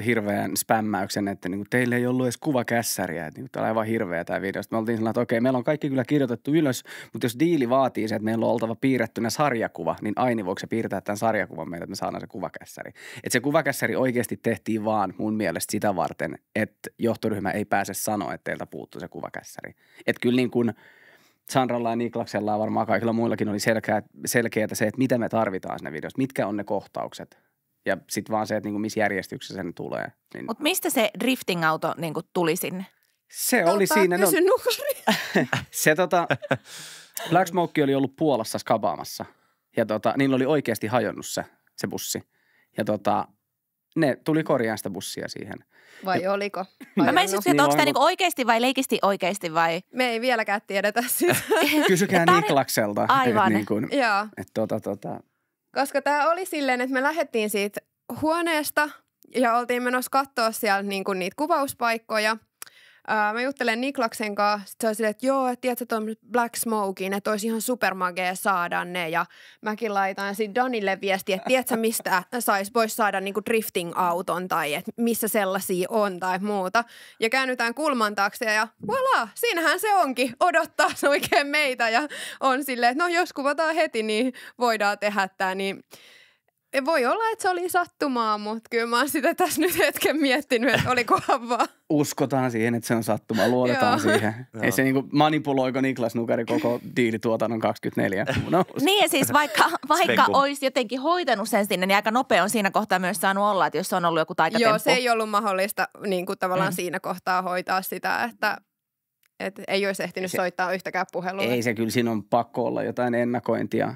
hirveän spämmäyksen, että niin kuin, teille ei ollut edes kässäriä. että niin kuin, tämä on aivan hirveä tämä video. Sitten me oltiin sellainen, että okei, meillä on kaikki kyllä kirjoitettu ylös, mutta jos diili vaatii se, että meillä on oltava piirrettynä sarjakuva, niin aina voiko se piirtää tämän sarjakuvan meille, että me saadaan se kuvakässäri. Että se kuvakässäri oikeasti tehtiin vaan mun mielestä sitä varten, että johtoryhmä ei pääse sanoa, että teiltä puuttuu se kuvakässäri. Että kyllä niin kuin, Sandralla ja Niklaksella ja varmaan kaikilla muillakin oli selkeää, selkeää se, että mitä me tarvitaan siinä videossa, mitkä on ne kohtaukset, ja sitten vaan se, että niinku missä järjestyksessä se tulee. Niin... Mutta mistä se drifting-auto niinku tuli sinne? Se Olpaa oli tota, siinä. No, se tota, Black Smoke oli ollut Puolassa skabaamassa. Ja tota, niillä oli oikeasti hajonnut se, se bussi. Ja tota, ne tuli korjaan sitä bussia siihen. Vai ja, oliko? Vai mä en sitten että niin onko tämä niinku oikeasti vai leikisti oikeasti vai? Me ei vieläkään tiedetä siis. Kysykää Niklakselta. Aivan. Niin kuin, Joo. Et, tota, tota, koska tämä oli silleen, että me lähdettiin siitä huoneesta ja oltiin menossa katsoa siellä niinku niitä kuvauspaikkoja – Öö, mä juttelen Niklaksen kanssa, se on silleen, että joo, että tiedätkö tuon Black Smokein, että olisi ihan supermagee saada ne. Ja mäkin laitan sitten Danille viestiä, että tiedätkö mistä sais, voisi saada niinku drifting-auton tai että missä sellaisia on tai muuta. Ja käännytään kulman taakse ja voilà, siinähän se onkin. Odottaa se oikein meitä ja on silleen, että no jos kuvataan heti, niin voidaan tehdä tämä. Niin Eh, voi olla, että se oli sattumaa, mutta kyllä mä oon sitä tässä nyt hetken miettinyt, että oli vaan. Uskotaan siihen, että se on sattumaa, luotetaan siihen. Ei se niinku manipuloiko Niklas Nukari koko diilituotannon 24 no. Niin siis vaikka, vaikka olisi jotenkin hoitanut sen sinne, niin aika nopea on siinä kohtaa myös saanut olla, että jos se on ollut joku taikatemppu. Joo, se ei ollut mahdollista niin kuin tavallaan mm. siinä kohtaa hoitaa sitä, että et ei olisi ehtinyt se, soittaa yhtäkään puhelua. Ei se kyllä, siinä on pakko olla jotain ennakointia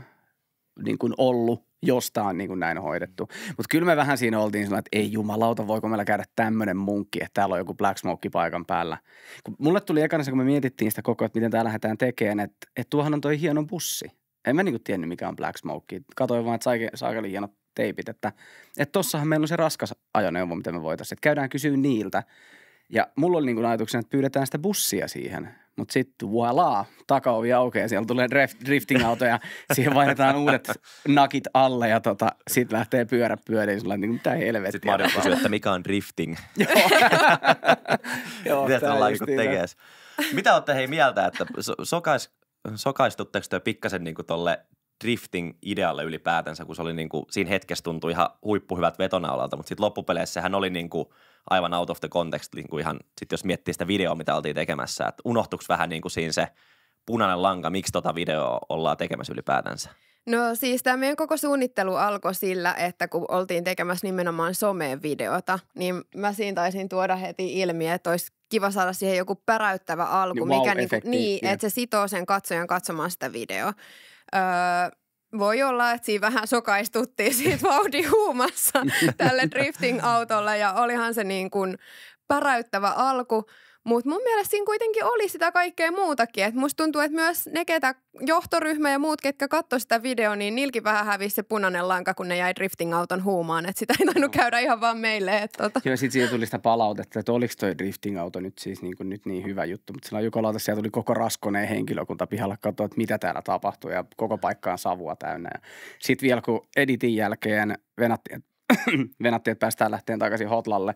niin kuin ollut Josta on niin kuin näin hoidettu. Mutta kyllä me vähän siinä oltiin sillä, että ei jumalauta, voiko meillä käydä tämmöinen munkki, että täällä on joku Black Smoke paikan päällä. Kun mulle tuli ekana se, kun me mietittiin sitä koko, että miten täällä lähdetään tekemään, että, että tuohan on toi hieno bussi. En mä niinku tiennyt, mikä on Black Smoke. Katoin vaan, että saakeli hienot teipit, että, että tossahan meillä on se raskas ajoneuvo, mitä me voitaisiin. Että käydään kysyä niiltä. Ja mulla oli niin ajatuksena, että pyydetään sitä bussia siihen – mutta sitten voila, takaovi aukeaa, siellä tulee drifting-auto ja siihen vaihdetaan uudet nakit alle ja tota, sitten lähtee pyörä pyöriin. Sulla on niin mitä helvettiä. Sitten Mario kysyy, että mikä on drifting. Joo. Joo, mitä ollaan niin. tekees. Mitä olette hei mieltä, että so- sokais, sokaistutteko te pikkasen niin tolle drifting idealle ylipäätänsä, kun se oli niin kuin, siinä hetkessä tuntui ihan huippuhyvät vetonaulalta, mutta sitten loppupeleissä hän oli niin kuin aivan out of the context, niin kuin ihan, sit jos miettii sitä videoa, mitä oltiin tekemässä, että unohtuks vähän niin kuin siinä se punainen lanka, miksi tota videoa ollaan tekemässä ylipäätänsä? No siis tämä meidän koko suunnittelu alkoi sillä, että kun oltiin tekemässä nimenomaan someen videota, niin mä siinä taisin tuoda heti ilmi, että olisi kiva saada siihen joku päräyttävä alku, niinku- niin, mikä wow, niin, niin, että se sitoo sen katsojan katsomaan sitä videoa. Öö, voi olla, että siinä vähän sokaistuttiin siitä vauhdin huumassa tälle drifting-autolle ja olihan se niin kuin päräyttävä alku – mutta mun mielestä siinä kuitenkin oli sitä kaikkea muutakin. Et musta tuntuu, että myös ne, ketä johtoryhmä ja muut, ketkä katsoivat sitä videoa, niin niilläkin vähän hävisi se punainen lanka, kun ne jäi drifting-auton huumaan. Että sitä ei tainnut käydä ihan vaan meille. Et tota. Joo, sitten siitä tuli sitä palautetta, että oliko toi drifting-auto nyt siis niin, kuin nyt niin hyvä juttu. Mutta sillä Jukolauta siellä tuli koko raskoneen henkilökunta pihalla katsoa, että mitä täällä tapahtuu ja koko paikka on savua täynnä. Sitten vielä kun editin jälkeen venattiin, venattiin että päästään lähteen takaisin Hotlalle,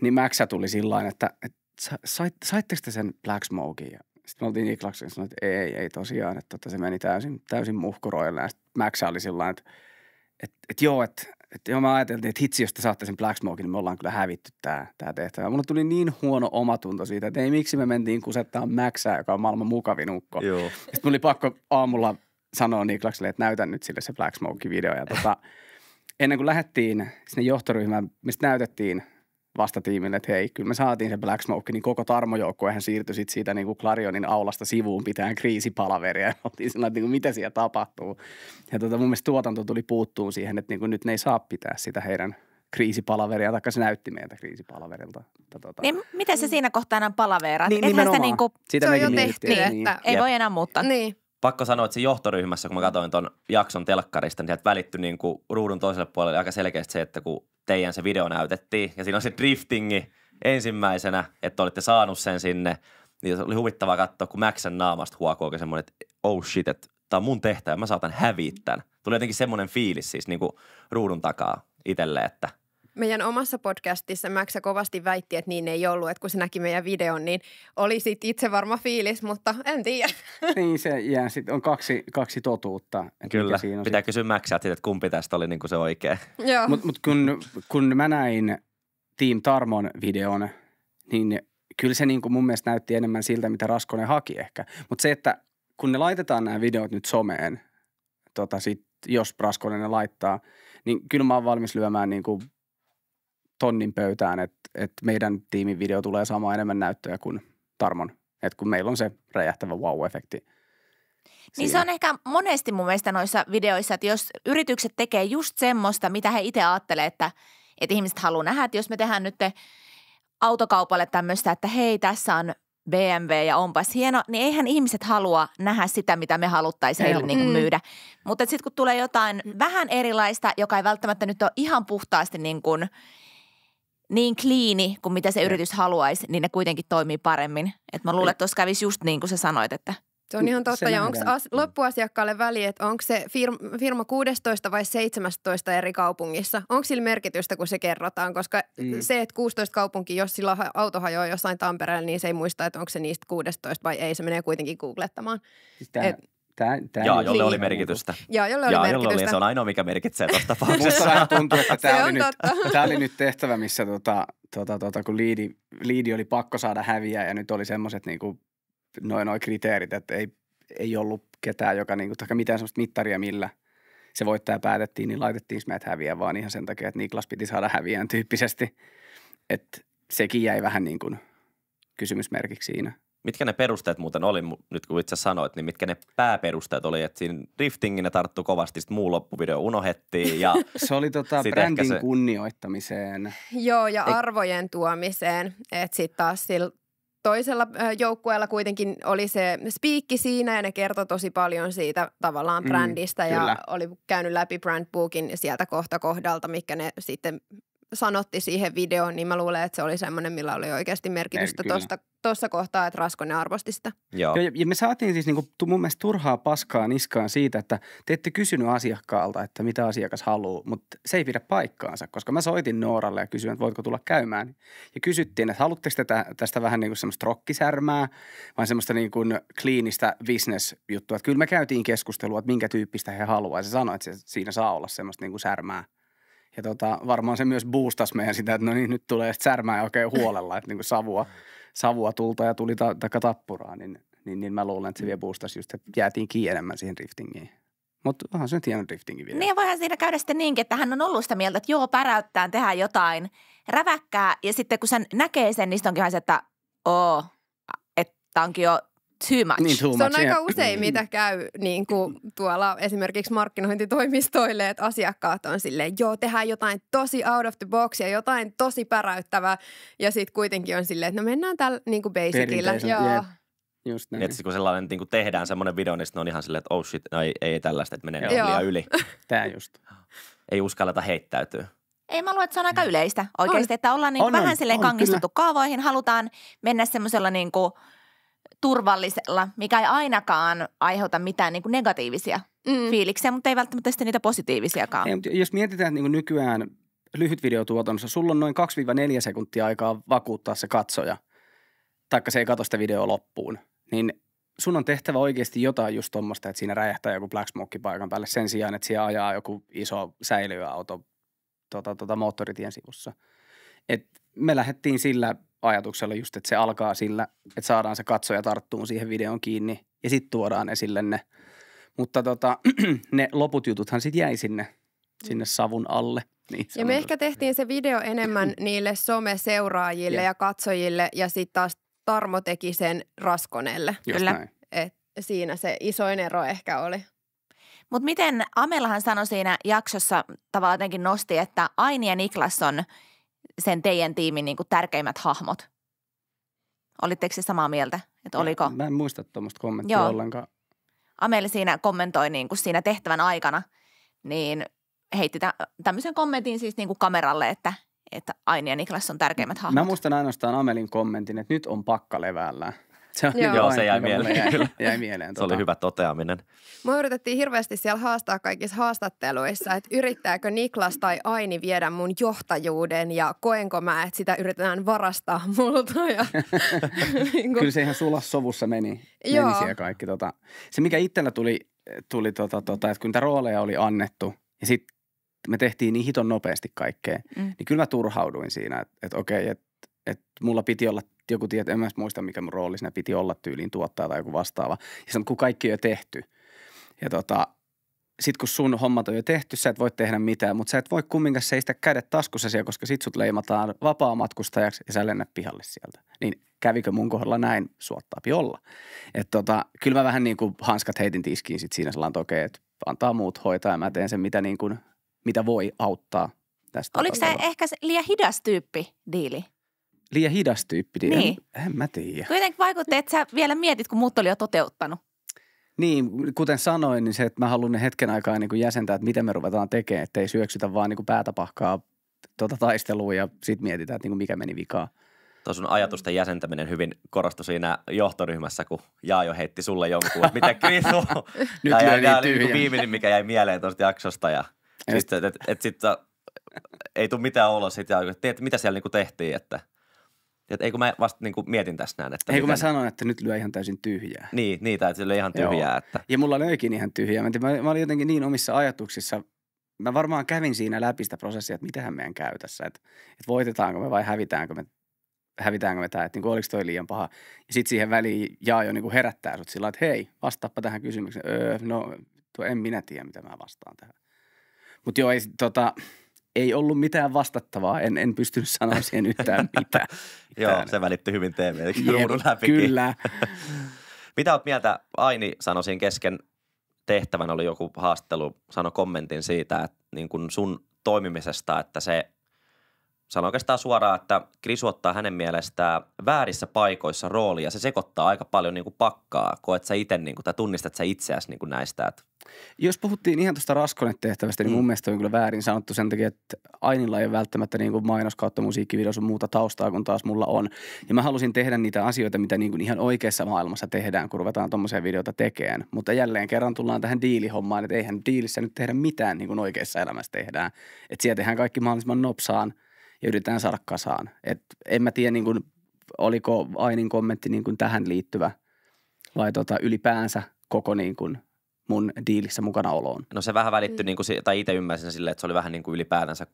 niin Mäksä tuli sillä että, että sa, sait, saitteko te sen Black Smokin? Ja sitten me oltiin Niklaksen sanoin, että ei, ei tosiaan, että tota, se meni täysin, täysin muhkuroilla. Ja sitten Max oli sillä että, että, että joo, että, että joo, mä ajattelin, että hitsi, jos te saatte sen Black Smokein, niin me ollaan kyllä hävitty tämä, tämä tehtävä. Mulla tuli niin huono omatunto siitä, että ei miksi me mentiin kusettaan Maxää, joka on maailman mukavin ukko. Joo. Sitten mulla oli pakko aamulla sanoa Niklakselle, että näytän nyt sille se Black Smoke-video. Ja tota, ennen kuin lähdettiin sinne johtoryhmään, mistä näytettiin – vastatiimille, että hei, kyllä me saatiin se Black Smoke, niin koko tarmojoukkuehan siirtyi sit siitä niin kuin Clarionin aulasta sivuun pitää kriisipalaveria. Oltiin sellainen, että niin kuin, mitä siellä tapahtuu. Ja tota, mun mielestä tuotanto tuli puuttuun siihen, että niin kuin nyt ne ei saa pitää sitä heidän kriisipalaveria, taikka se näytti meiltä kriisipalaverilta. Tota. Niin, mitä se mm. siinä kohtaa enää palaverat? Niin, Ethän sitä niin kuin, Siitä se on jo tehty. Niin, että... Niin. Ei voi enää muuttaa. Niin pakko sanoa, että se johtoryhmässä, kun mä katsoin ton jakson telkkarista, niin sieltä välittyi niin kuin ruudun toiselle puolelle aika selkeästi se, että kun teidän se video näytettiin ja siinä on se driftingi ensimmäisenä, että olitte saanut sen sinne, niin se oli huvittavaa katsoa, kun Maxen naamasta huokuu oikein semmoinen, että oh shit, että tämä on mun tehtävä, mä saatan häviä tämän. Tuli jotenkin semmoinen fiilis siis niin kuin ruudun takaa itselle, että – meidän omassa podcastissa Mäksä kovasti väitti, että niin ei ollut, että kun se näki meidän videon, niin oli sit itse varma fiilis, mutta en tiedä. Niin se jää, sitten on kaksi, kaksi totuutta. Kyllä, siinä on pitää sit... kysyä Mäksältä että kumpi tästä oli niin kuin se oikea. Mutta mut kun, kun mä näin Team Tarmon videon, niin kyllä se niin kuin mun mielestä näytti enemmän siltä, mitä Raskonen haki ehkä. Mutta se, että kun ne laitetaan nämä videot nyt someen, tota sit, jos Raskonen ne laittaa, niin kyllä mä oon valmis lyömään niin kuin tonnin pöytään, että, että meidän tiimin video tulee saamaan enemmän näyttöjä kuin Tarmon. Että kun meillä on se räjähtävä wow-efekti. Niin se on ehkä monesti mun mielestä noissa videoissa, että jos yritykset tekee just semmoista, mitä he itse ajattelee, että, että ihmiset haluaa nähdä, että jos me tehdään nyt autokaupalle tämmöistä, että hei tässä on BMW ja onpas hieno, niin eihän ihmiset halua nähdä sitä, mitä me haluttaisiin heille niin kuin mm. myydä. Mutta sitten kun tulee jotain mm. vähän erilaista, joka ei välttämättä nyt ole ihan puhtaasti niin kuin – niin kliini kuin mitä se yritys haluaisi, niin ne kuitenkin toimii paremmin. Et mä luulen, että tuossa kävisi just niin kuin sä sanoit, että se on ihan totta. Mm. Se ja onko as- loppuasiakkaalle väli, että onko se fir- firma 16 vai 17 eri kaupungissa? Onko sillä merkitystä, kun se kerrotaan? Koska mm. se, että 16 kaupunki, jos sillä auto hajoaa jossain Tampereella, niin se ei muista, että onko se niistä 16 vai ei. Se menee kuitenkin googlettamaan. Siis tämähän, Et, Tää, tää Jaa, jolle niin. oli merkitystä. Jaa, jolle oli jolle merkitystä. oli, se on ainoa, mikä merkitsee tuossa tapauksessa. Musta tuntuu, että tämä oli, nyt, tää oli nyt tehtävä, missä tota, tota, tota, kun liidi, liidi oli pakko saada häviä ja nyt oli semmoiset niinku, noin noin kriteerit, että ei, ei ollut ketään, joka niinku, tai mitään semmoista mittaria millä se voittaja päätettiin, niin laitettiin meidät häviä vaan ihan sen takia, että Niklas piti saada häviään tyyppisesti. Että sekin jäi vähän niin kuin kysymysmerkiksi siinä – mitkä ne perusteet muuten oli, nyt kun itse sanoit, niin mitkä ne pääperusteet oli, että siinä driftingin tarttu kovasti, sitten muu loppuvideo unohettiin. Ja se oli tota brändin se... kunnioittamiseen. Joo, ja Ei... arvojen tuomiseen, että sitten taas sillä toisella joukkueella kuitenkin oli se spiikki siinä ja ne kertoi tosi paljon siitä tavallaan mm, brändistä mm, ja oli käynyt läpi brandbookin sieltä kohta kohdalta, mikä ne sitten sanotti siihen videoon, niin mä luulen, että se oli semmoinen, millä oli oikeasti merkitystä tuosta kohtaa, että Raskonen arvosti sitä. Joo. Ja, ja me saatiin siis niinku, mun mielestä turhaa paskaa niskaan siitä, että te ette kysynyt asiakkaalta, että mitä asiakas haluaa, mutta se ei pidä paikkaansa, koska mä soitin Nooralle ja kysyin, että voitko tulla käymään. Ja kysyttiin, että haluatteko tätä, tästä vähän niin kuin semmoista rokkisärmää vai semmoista niin kuin kliinistä bisnesjuttua. Että kyllä me käytiin keskustelua, että minkä tyyppistä he haluaa. Ja se sanoi, että se, siinä saa olla semmoista niin kuin särmää – ja tota, varmaan se myös boostasi meidän sitä, että no niin, nyt tulee särmää oikein huolella, että niin kuin savua, savua tulta ja tuli ta, taka tappuraa, niin, niin, niin mä luulen, että se vielä boostasi just, että jäätiin kiinni enemmän siihen driftingiin. Mutta onhan se nyt hieno driftingi vielä. Niin voihan siinä käydä sitten niinkin, että hän on ollut sitä mieltä, että joo, päräyttään, tehdä jotain räväkkää. Ja sitten kun sen näkee sen, niin sitten onkin se, että oo, että onkin jo too much. Niin, too much. Se on yeah. aika usein, mm. mitä käy niin kuin tuolla esimerkiksi markkinointitoimistoille, että asiakkaat on silleen, joo, tehdään jotain tosi out of the box ja jotain tosi päräyttävää. Ja sitten kuitenkin on silleen, että no mennään tällä niin kuin basicillä. Joo. Yeah. Just näin. Että kun sellainen niin kuin tehdään semmoinen video, niin sitten on ihan silleen, että oh shit, no ei, ei tällaista, että menee Joo. liian yli. tämä just. Ei uskalleta heittäytyä. Ei mä luulen, että se on aika mm. yleistä oikeasti, on. että ollaan niin on, vähän on, silleen on, kyllä. kaavoihin. Halutaan mennä semmoisella niin kuin – turvallisella, mikä ei ainakaan aiheuta mitään niin kuin negatiivisia mm. fiiliksiä, mutta ei välttämättä sitten niitä positiivisiakaan. Ei, jos mietitään, että niin nykyään lyhyt videotuotannossa, sulla on noin 2-4 sekuntia aikaa vakuuttaa se katsoja, taikka se ei katso sitä videoa loppuun, niin sun on tehtävä oikeasti jotain just tuommoista, että siinä räjähtää joku Black Smoke paikan päälle sen sijaan, että siellä ajaa joku iso säilyauto tota, tota, moottoritien sivussa. Et me lähdettiin sillä ajatuksella just, että se alkaa sillä, että saadaan se katsoja tarttuun siihen videon kiinni ja sitten tuodaan esille ne. Mutta tota, ne loput jututhan sitten jäi sinne, sinne mm. savun alle. Niin ja me ehkä tehtiin se video enemmän niille someseuraajille ja, ja katsojille ja sitten taas Tarmo teki sen Raskonelle. Kyllä. Et siinä se isoin ero ehkä oli. Mutta miten Amelahan sanoi siinä jaksossa tavallaan jotenkin nosti, että Aini ja Niklas on sen teidän tiimin niin kuin tärkeimmät hahmot? Olitteko se samaa mieltä? Että oliko? Mä en muista tuommoista kommenttia Joo. ollenkaan. Ameli siinä kommentoi niin kuin siinä tehtävän aikana, niin heitti tämmöisen kommentin siis niin kuin kameralle, että, että Aini ja Niklas on tärkeimmät hahmot. Mä muistan ainoastaan Amelin kommentin, että nyt on pakka levällään. Se, on, joo. joo, se jäi mieleen. Jäi, kyllä. jäi mieleen. Tota. Se oli tota. hyvä toteaminen. Mua yritettiin hirveästi siellä haastaa kaikissa haastatteluissa, että yrittääkö Niklas tai Aini viedä mun johtajuuden ja koenko mä, että sitä yritetään varastaa multa. Ja, niin kuin. Kyllä se ihan sovussa meni, joo. meni siellä kaikki. Tota. Se mikä itsellä tuli, tuli tota, tota, että kun niitä rooleja oli annettu ja sitten me tehtiin niin hiton nopeasti kaikkea, mm. niin kyllä mä turhauduin siinä, että, että okei, että, että mulla piti olla – joku tiedä, en mä muista mikä mun rooli siinä piti olla tyyliin tuottaa tai joku vastaava. Ja sanon, kun kaikki on jo tehty. Ja tota, sitten kun sun hommat on jo tehty, sä et voi tehdä mitään, mutta sä et voi kumminkaan seistä kädet taskussa siellä, koska sit sut leimataan vapaamatkustajaksi ja sä lennät pihalle sieltä. Niin kävikö mun kohdalla näin, suottaapi olla. Että tota, kyllä mä vähän niin kuin hanskat heitin tiskiin sit siinä sellainen okei, että antaa muut hoitaa ja mä teen sen, mitä, niin kuin, mitä voi auttaa tästä. Oliko se ehkä liian hidas tyyppi diili? liian hidas tyyppi. Niin. En, en mä tiedä. Kuitenkin vaikutti, että sä vielä mietit, kun muut oli jo toteuttanut. Niin, kuten sanoin, niin se, että mä haluan hetken aikaa niin kuin jäsentää, että miten me ruvetaan tekemään, että ei syöksytä vaan niin kuin päätapahkaa tuota taistelua ja sitten mietitään, että niin kuin mikä meni vikaan. Tuo sun ajatusten jäsentäminen hyvin korostui siinä johtoryhmässä, kun Jaajo heitti sulle jonkun, että mitä Krisu, Nyt tämä jäi, niin oli niin viimeinen, mikä jäi mieleen tuosta jaksosta ja et. siis, että et, et, et sit, ei tule mitään oloa siitä, että mitä siellä niinku tehtiin, että – et, ei kun mä vasta niin kuin mietin tässä näin. Että ei kun mä sanoin, että nyt lyö ihan täysin tyhjää. Niin, niin tai että se lyö ihan tyhjää. Joo. Että... Ja mulla löikin ihan tyhjää. Mä, mä, mä olin jotenkin niin omissa ajatuksissa. Mä varmaan kävin siinä läpi sitä prosessia, että mitähän meidän käy tässä. Että, et voitetaanko me vai hävitäänkö me hävitäänkö me tämä, että niin oliko toi liian paha. Ja sitten siihen väliin jaa jo niin herättää sut sillä että hei, vastaappa tähän kysymykseen. Öö, no, tuo en minä tiedä, mitä mä vastaan tähän. Mutta joo, ei, tota, ei ollut mitään vastattavaa. En, en pystynyt sanoa siihen yhtään mitään. mitään. Joo, se välitti hyvin tv Kyllä. Mitä oot mieltä, Aini sanoi kesken tehtävän, oli joku haastelu, sano kommentin siitä, että niin kun sun toimimisesta, että se sanoi oikeastaan suoraan, että Krisu ottaa hänen mielestään väärissä paikoissa roolia. Se sekoittaa aika paljon niin kuin pakkaa. Koet sä itse, niin kuin, tai tunnistat sä itseäsi niin kuin näistä? Että... Jos puhuttiin ihan tuosta raskonetehtävästä, niin mun mm. mielestä on kyllä väärin sanottu sen takia, että Ainilla ei ole välttämättä niin kuin mainos kautta musiikkivideossa muuta taustaa kuin taas mulla on. Ja mä halusin tehdä niitä asioita, mitä niin kuin ihan oikeassa maailmassa tehdään, kun ruvetaan tuommoisia videoita tekemään. Mutta jälleen kerran tullaan tähän diilihommaan, että eihän diilissä nyt tehdä mitään niin kuin oikeassa elämässä tehdään. Että siellä tehdään kaikki mahdollisimman nopsaan – ja yritetään saada kasaan. Et en mä tiedä, niin kuin, oliko Ainin kommentti niin kuin tähän liittyvä vai tota, ylipäänsä koko niin kuin mun diilissä mukana oloon. No se vähän välittyi, mm. niin kuin, tai itse ymmärsin silleen, että se oli vähän niin kuin ylipäätänsä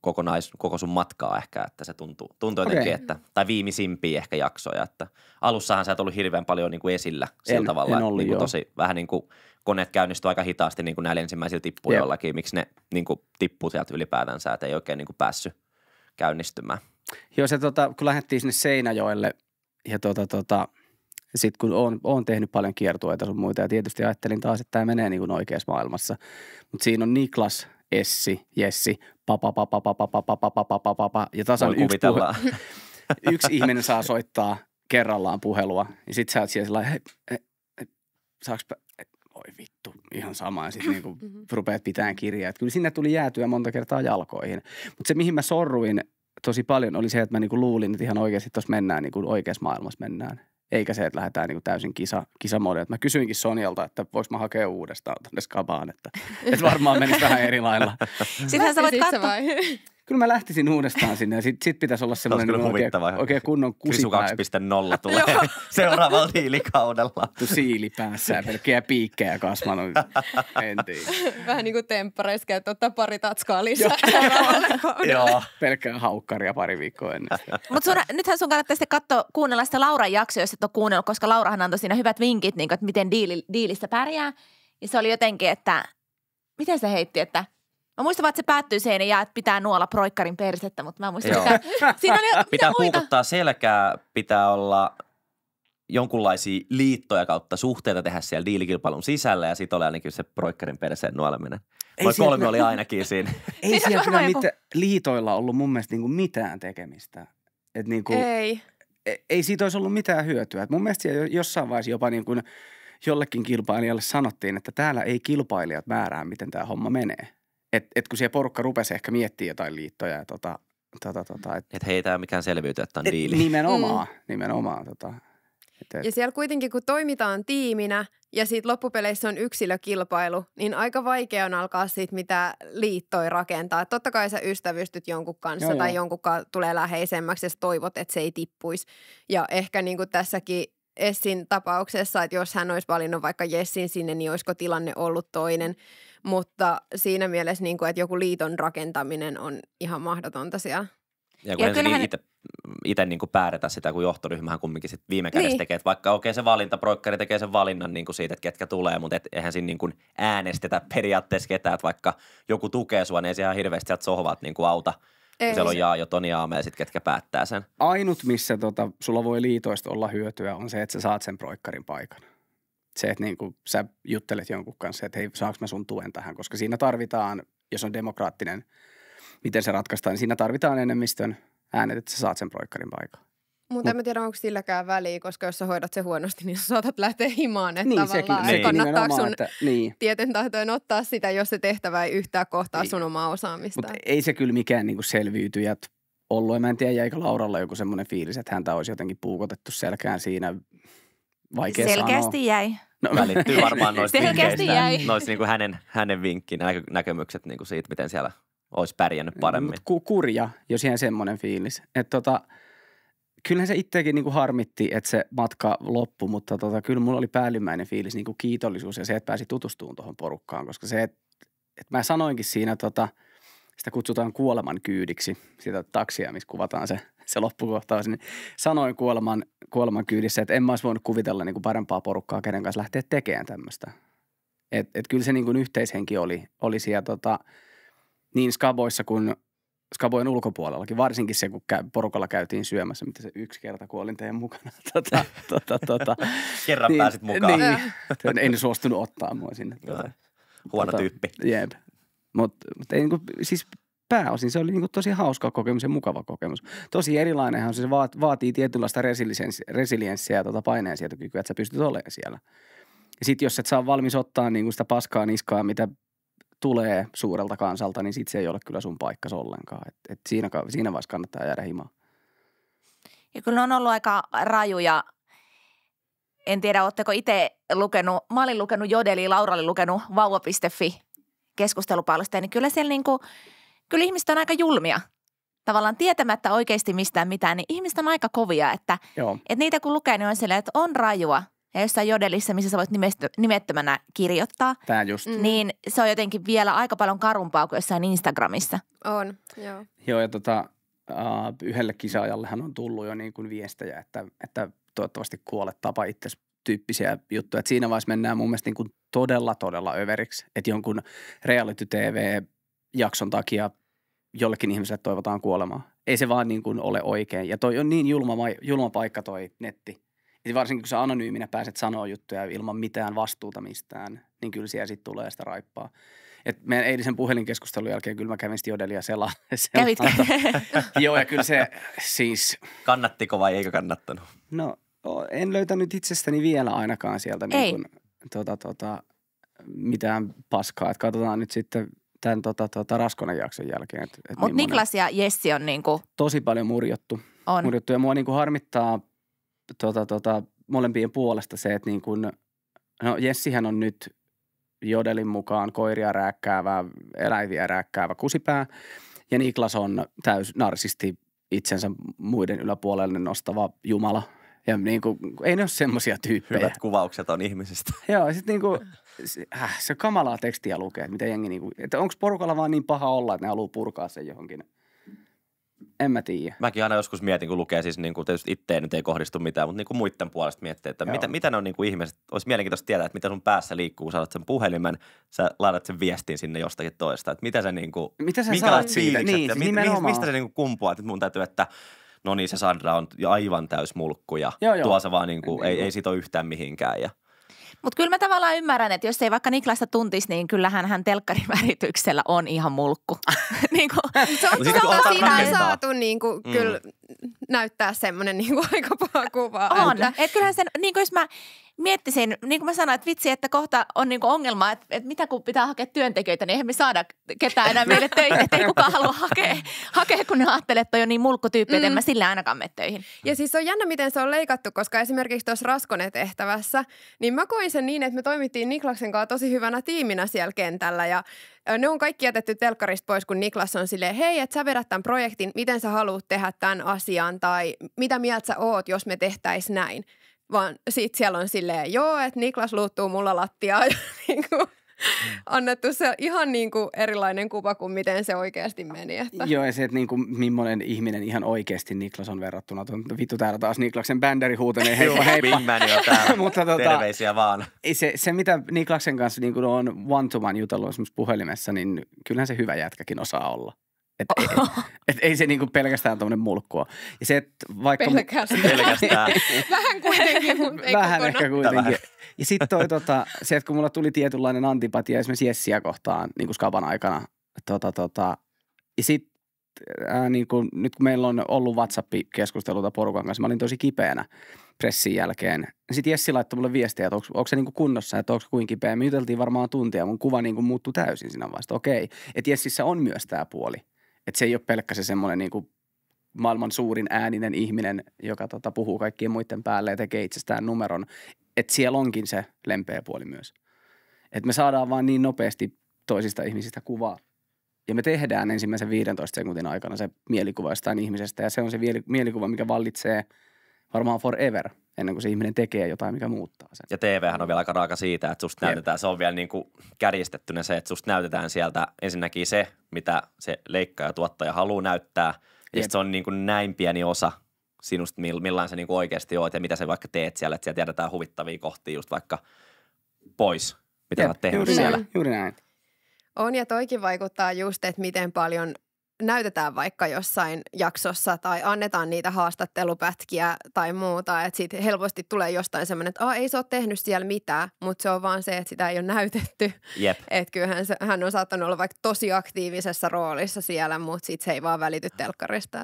koko nais, koko sun matkaa ehkä, että se tuntuu, tuntuu okay. että, tai viimeisimpiä ehkä jaksoja, että alussahan sä et ollut hirveän paljon niin kuin esillä sillä en, tavalla, en ollut, niin tosi vähän niin kuin koneet käynnistyy aika hitaasti niin kuin näillä ensimmäisillä tippujoillakin, yep. miksi ne niin kuin, tippuu sieltä ylipäätänsä, että ei oikein niin kuin päässyt käynnistymään. Joo, se tota, kun lähdettiin sinne Seinäjoelle ja tota, tota, sitten kun on, on tehnyt paljon kiertueita sun muita ja tietysti ajattelin taas, että tämä menee niin kuin oikeassa maailmassa. Mutta siinä on Niklas, Essi, Jessi, papa, papa, papa, papa, papa, papa, papa ja tasan yksi, puhe, yksi ihminen saa soittaa kerrallaan puhelua. Ja sit sä oot siellä sellainen, hei, hei, saaks oi vittu, ihan sama. Ja sitten niinku mhm. rupeat pitämään kirjaa. Et kyllä sinne tuli jäätyä monta kertaa jalkoihin. Mutta se, mihin mä sorruin tosi paljon, oli se, että mä niinku luulin, että ihan oikeasti tuossa mennään, niinku oikeassa maailmassa mennään. Eikä se, että lähdetään niinku täysin kisa, kisamodelle. Mä kysyinkin Sonjalta, että voiko mä hakea uudestaan tuonne skabaan, että, että varmaan menisi vähän eri lailla. Sittenhän sä voit katsoa kyllä mä lähtisin uudestaan sinne ja sit, sit pitäisi olla semmoinen se niinku oikein, oikein kunnon kusipäivä. Krisu 2.0 tulee seuraavalla hiilikaudella. Tu siili päässä ja pelkkiä piikkejä kasvan. Vähän niin kuin temppareissa käyttää ottaa pari tatskaa lisää. Joo. Pelkkää haukkaria pari viikkoa ennen. Mutta nythän sun kannattaa sitten katsoa, kuunnella sitä Lauran jaksoa, jos et ole kuunnellut, koska Laurahan antoi siinä hyvät vinkit, niin kuin, että miten diili, diilissä pärjää. Ja se oli jotenkin, että miten se heitti, että – Mä muistan vaan, että se päättyy siihen ja että pitää nuolla proikkarin persettä, mutta mä muistan, että siinä oli, Pitää muita? puukottaa selkää, pitää olla jonkunlaisia liittoja kautta suhteita tehdä siellä diilikilpailun sisällä ja sitten oli ainakin se proikkarin perseen nuoleminen. Ei Vai kolme oli ainakin siinä. Ei siellä kyllä joku... mitä, liitoilla ollut mun mielestä niinku mitään tekemistä. Et niinku, ei. E- ei siitä olisi ollut mitään hyötyä. Et mun mielestä jossain vaiheessa jopa niinku jollekin kilpailijalle sanottiin, että täällä ei kilpailijat määrää, miten tämä homma menee että et kun siellä porukka rupesi ehkä miettimään jotain liittoja ja tota, tota, tota, et, et hei, tämä mikään selvyytö, että on et, diili. Nimenomaan, mm. nimenomaan. Tota, et, et. Ja siellä kuitenkin, kun toimitaan tiiminä ja siitä loppupeleissä on yksilökilpailu, niin aika vaikea on alkaa siitä mitä liittoi rakentaa. Et totta kai sä ystävystyt jonkun kanssa joo, tai joo. jonkun kanssa tulee läheisemmäksi ja toivot, että se ei tippuisi. Ja ehkä niin kuin tässäkin Essin tapauksessa, että jos hän olisi valinnut vaikka Jessin sinne, niin olisiko tilanne ollut toinen – mutta siinä mielessä, niin kuin, että joku liiton rakentaminen on ihan mahdotonta siellä. Ja kun ja niin kyllähän... itse, itse niin päädetä sitä, kun johtoryhmähän kumminkin sit viime kädessä niin. tekee, että vaikka okei okay, se valinta, proikkari tekee sen valinnan niin kuin siitä, että ketkä tulee, mutta et, eihän siinä niin kuin äänestetä periaatteessa ketään, että vaikka joku tukee sua, niin ei se ihan hirveästi sieltä sohvat niin kuin auta. Ei, siellä on jo Toni Aame sitten ketkä päättää sen. Ainut, missä tota, sulla voi liitoista olla hyötyä, on se, että sä saat sen proikkarin paikan se, että niin kuin sä juttelet jonkun kanssa, että hei, saanko mä sun tuen tähän, koska siinä tarvitaan, jos on demokraattinen, miten se ratkaistaan, niin siinä tarvitaan enemmistön äänet, että sä saat sen proikkarin paikan. Mutta en mä tiedä, onko silläkään väliä, koska jos sä hoidat se huonosti, niin sä saatat lähteä himaan. Että niin, tavallaan sekin, niin, kannattaa sun että, niin. tieten tahtojen ottaa sitä, jos se tehtävä ei yhtään kohtaa niin. sun omaa osaamista. Mutta ei se kyllä mikään niinku selviytyjät ollut. Mä en tiedä, jäikö Lauralla joku semmoinen fiilis, että häntä olisi jotenkin puukotettu selkään siinä Vaikea Selkeästi sanoa. jäi. No, välittyy varmaan noista Selkeästi jäi. Noista niin kuin hänen, hänen vinkki, näkö, näkemykset niin kuin siitä, miten siellä olisi pärjännyt paremmin. Mut kurja, jos ihan semmoinen fiilis. Että tota, kyllähän se itsekin niin kuin harmitti, että se matka loppui, mutta tota, kyllä mulla oli päällimmäinen fiilis niin kuin kiitollisuus ja se, että pääsi tutustumaan tuohon porukkaan, koska se, että, että mä sanoinkin siinä tota, sitä kutsutaan kuoleman kyydiksi, sitä taksia, missä kuvataan se – se loppukohtaus, niin sanoin kuoleman, kuoleman kyydissä, että en mä olisi voinut kuvitella niin kuin parempaa porukkaa, kenen kanssa lähteä tekemään tämmöistä. Et, et kyllä se niin kuin yhteishenki oli, oli siellä tota, niin skaboissa kuin skabojen ulkopuolellakin, varsinkin se, kun porukalla käytiin syömässä, mitä se yksi kerta kuolin teidän mukana. Tota, tota, tota. Kerran niin, pääsit mukaan. Niin, en, en suostunut ottaa mua sinne. Tota, Huono tota, tyyppi. Jep. Mutta mut, mut ei, niin kuin, siis pääosin se oli niin kuin tosi hauska kokemus ja mukava kokemus. Tosi erilainenhan se vaatii tietynlaista resilienssiä ja tuota paineensietokykyä, että sä pystyt olemaan siellä. Ja sitten jos et saa valmis ottaa niin kuin sitä paskaa niskaa, mitä tulee suurelta kansalta, niin sitten se ei ole kyllä sun paikka ollenkaan. Et, et siinä, siinä vaiheessa kannattaa jäädä himaan. Ja kyllä on ollut aika rajuja en tiedä, oletteko itse lukenut, mä olin lukenut Jodeli, Laura oli lukenut vauva.fi keskustelupalvelusta, niin kyllä siellä niin kuin kyllä ihmiset on aika julmia. Tavallaan tietämättä oikeasti mistään mitään, niin ihmiset on aika kovia, että, Joo. että niitä kun lukee, niin on silleen, että on rajua. Ja jossain jodelissa, missä sä voit nimettömänä kirjoittaa, Tää just. Mm. niin se on jotenkin vielä aika paljon karumpaa kuin jossain Instagramissa. On, joo. Joo, ja tota, äh, yhdelle kisaajallehan on tullut jo niin kuin viestejä, että, että toivottavasti kuolet tapa itse tyyppisiä juttuja. Et siinä vaiheessa mennään mun mielestä niin kuin todella, todella överiksi. Että jonkun reality TV jakson takia jollekin ihmiselle toivotaan kuolemaa. Ei se vaan niin kuin ole oikein. Ja toi on niin julma, julma paikka toi netti. Et varsinkin kun sä anonyyminä pääset sanoa juttuja ilman mitään vastuuta mistään, niin kyllä siellä sitten tulee sitä raippaa. Et meidän eilisen puhelinkeskustelun jälkeen kyllä mä kävin sitten jodelia sela. Kävitkö? Joo, ja kyllä se siis... Kannattiko vai eikö kannattanut? No, en löytänyt itsestäni vielä ainakaan sieltä niin Ei. niin kun, tota, tota, mitään paskaa. Et katsotaan nyt sitten tämän tota, tota, Raskonen jakson jälkeen. Et, et Mutta Niklas ja Jessi on niinku... Tosi paljon murjottu. On. Murjottu ja mua niinku harmittaa tota, tota, molempien puolesta se, että niinku, no Jessihän on nyt Jodelin mukaan koiria rääkkäävä, eläiviä rääkkäävä kusipää. Ja Niklas on täys narsisti itsensä muiden yläpuolelle nostava jumala – ja niin kuin, ei ne ole semmoisia tyyppejä. Hyvät kuvaukset on ihmisistä. Joo, sitten niin kuin, äh, se on kamalaa tekstiä lukee, että mitä jengi niin kuin, että onko porukalla vaan niin paha olla, että ne haluaa purkaa sen johonkin. En mä tiedä. Mäkin aina joskus mietin, kun lukee siis niin kuin, tietysti itteen nyt ei kohdistu mitään, mutta niin kuin muiden puolesta miettii, että Joo. mitä, mitä ne on niin kuin ihmiset, olisi mielenkiintoista tietää, että mitä sun päässä liikkuu, kun sä sen puhelimen, sä laitat sen viestin sinne jostakin toista, että mitä se niin kuin, mitä sä saat siitä, niin, siis mi, mistä se niin kuin kumpuaa, että mun täytyy, että – no niin se Sandra on aivan mulkku ja joo, joo. tuo se vaan niinku, niin kuin, ei, niin. ei sito yhtään mihinkään. Ja. Mutta kyllä mä tavallaan ymmärrän, että jos ei vaikka Niklasta tuntisi, niin kyllähän hän telkkarin värityksellä on ihan mulkku. niin kuin, se on, no se on siinä saatu niin kuin, mm. kyllä näyttää semmoinen niin kuin, aika paha kuva. On. Että. Et kyllähän sen, niin kuin jos mä miettisin, niin kuin mä sanoin, että vitsi, että kohta on niin ongelma, että, että, mitä kun pitää hakea työntekijöitä, niin eihän me saada ketään enää meille töihin, että ei kukaan halua hakea, hakea kun ne ajattelee, että toi on niin mulkkutyyppi, että mm. en mä mm. sillä ainakaan mene töihin. Ja siis on jännä, miten se on leikattu, koska esimerkiksi tuossa Raskone-tehtävässä, niin mä koin sen niin, että me toimittiin Niklaksen kanssa tosi hyvänä tiiminä siellä kentällä ja ne on kaikki jätetty telkkarista pois, kun Niklas on silleen, hei, että sä vedät tämän projektin, miten sä haluat tehdä tämän asian tai mitä mieltä sä oot, jos me tehtäis näin. Vaan sit siellä on silleen, joo, että Niklas luuttuu mulla lattiaa ja niin kuin, mm. annettu se ihan niin kuin erilainen kuva kuin miten se oikeasti meni. Että. Joo, ja se, että niin kuin, millainen ihminen ihan oikeasti Niklas on verrattuna. Tuon, no vittu täällä taas Niklaksen bänderi huutelee heippa heippa. Joo, täällä. Mutta, tota, Terveisiä vaan. Se, se, mitä Niklaksen kanssa niin kuin on one to one jutellut esimerkiksi puhelimessa, niin kyllähän se hyvä jätkäkin osaa olla. Et, ei, et ei se niinku pelkästään tuommoinen mulkku ole. Ja se, että vaikka... Pelkästään. pelkästään. vähän kuitenkin, mutta ei Vähän kokonaan. ehkä kuitenkin. Ja sitten toi tota, se, että kun mulla tuli tietynlainen antipatia esimerkiksi Jessiä kohtaan niin kuin skaban aikana. Tota, tota, ja sitten äh, niin nyt kun meillä on ollut WhatsApp-keskusteluta porukan kanssa, mä olin tosi kipeänä pressin jälkeen. Sitten Jessi laittoi mulle viestiä, että onko, se niinku kunnossa, että onko kuin kipeä. Me juteltiin varmaan tuntia, mun kuva niinku muuttui täysin siinä vasta. Okei, että Jessissä on myös tämä puoli – että se ei ole pelkkä se semmoinen niin kuin maailman suurin ääninen ihminen, joka tota, puhuu kaikkien muiden päälle ja tekee itsestään numeron. Että siellä onkin se lempeä puoli myös. Että me saadaan vaan niin nopeasti toisista ihmisistä kuvaa. Ja me tehdään ensimmäisen 15 sekuntin aikana se mielikuva jostain ihmisestä ja se on se mielikuva, mikä vallitsee – varmaan forever ennen kuin se ihminen tekee jotain, mikä muuttaa sen. Ja TVhän on vielä aika raaka siitä, että susta näytetään, se on vielä niin kuin kärjistettynä se, että susta näytetään sieltä ensinnäkin se, mitä se leikkaaja tuottaja haluaa näyttää, ja se on niin kuin näin pieni osa sinusta, millainen se niin kuin oikeasti oot ja mitä sä vaikka teet siellä, että siellä tiedetään huvittavia kohtia just vaikka pois, mitä Jep, sä oot tehnyt juuri siellä. Näin, juuri näin. On ja toikin vaikuttaa just, että miten paljon näytetään vaikka jossain jaksossa tai annetaan niitä haastattelupätkiä tai muuta, että siitä helposti tulee jostain semmoinen, että ei se ole tehnyt siellä mitään, mutta se on vaan se, että sitä ei ole näytetty. Yep. Että kyllähän se, hän on saattanut olla vaikka tosi aktiivisessa roolissa siellä, mutta sitten se ei vaan välity telkkarista.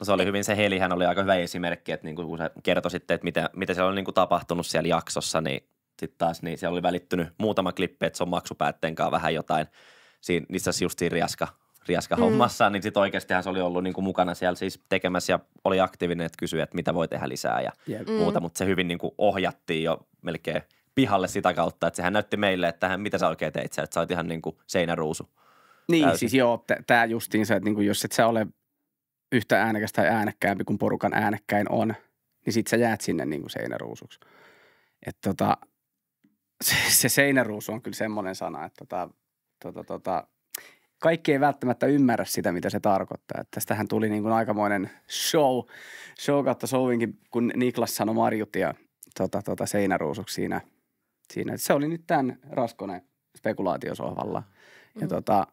No se oli hyvin, se Heli, hän oli aika hyvä esimerkki, että niin kuin kun sä sitten, että mitä, mitä siellä on niin kuin tapahtunut siellä jaksossa, niin sitten taas niin siellä oli välittynyt muutama klippi, että se on maksupäätteen kanssa vähän jotain. siin niissä just siinä riaska Rieska mm. niin sitten oikeastihan se oli ollut niin kuin mukana siellä siis tekemässä ja oli aktiivinen, että kysyi, että mitä voi tehdä lisää ja yep. Mm. muuta, mutta se hyvin niin kuin ohjattiin jo melkein pihalle sitä kautta, että sehän näytti meille, että hän, mitä sä oikein teit, että sä oot ihan niin kuin seinäruusu. Niin, täysin. siis joo, tämä justiinsa, että niin kuin jos et sä ole yhtä äänekäs tai äänekkäämpi kuin porukan äänekkäin on, niin sit sä jäät sinne niin kuin seinäruusuksi. Että tota, se, se seinäruusu on kyllä semmoinen sana, että tota, tota, tota, kaikki ei välttämättä ymmärrä sitä, mitä se tarkoittaa. Että tästähän tuli niin kuin aikamoinen show, show kautta showinkin, kun Niklas sanoi Marjut ja tota, tota, seinäruusuksi siinä, siinä. Se oli nyt tämän Raskonen spekulaatiosohvalla. Ja mm. tota,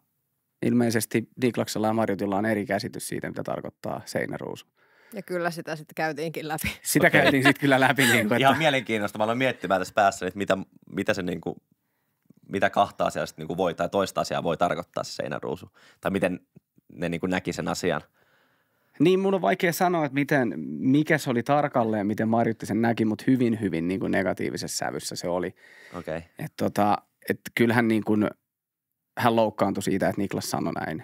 ilmeisesti Niklaksella ja Marjutilla on eri käsitys siitä, mitä tarkoittaa seinäruusu. Ja kyllä sitä sitten käytiinkin läpi. Sitä okay. käytiin sitten kyllä läpi. Niin kuin, että... Ihan mielenkiintoista. Mä aloin miettimään tässä päässä, että mitä, mitä se niin kuin mitä kahta asiaa sitten niin voi tai toista asiaa voi tarkoittaa se seinäruusu? Tai miten ne niin kuin näki sen asian? Niin, mun on vaikea sanoa, että miten, mikä se oli tarkalleen, miten Marjutti sen näki, mutta hyvin, hyvin niin kuin negatiivisessa sävyssä se oli. Okei. Okay. Että tota, et kyllähän niin kuin, hän loukkaantui siitä, että Niklas sanoi näin.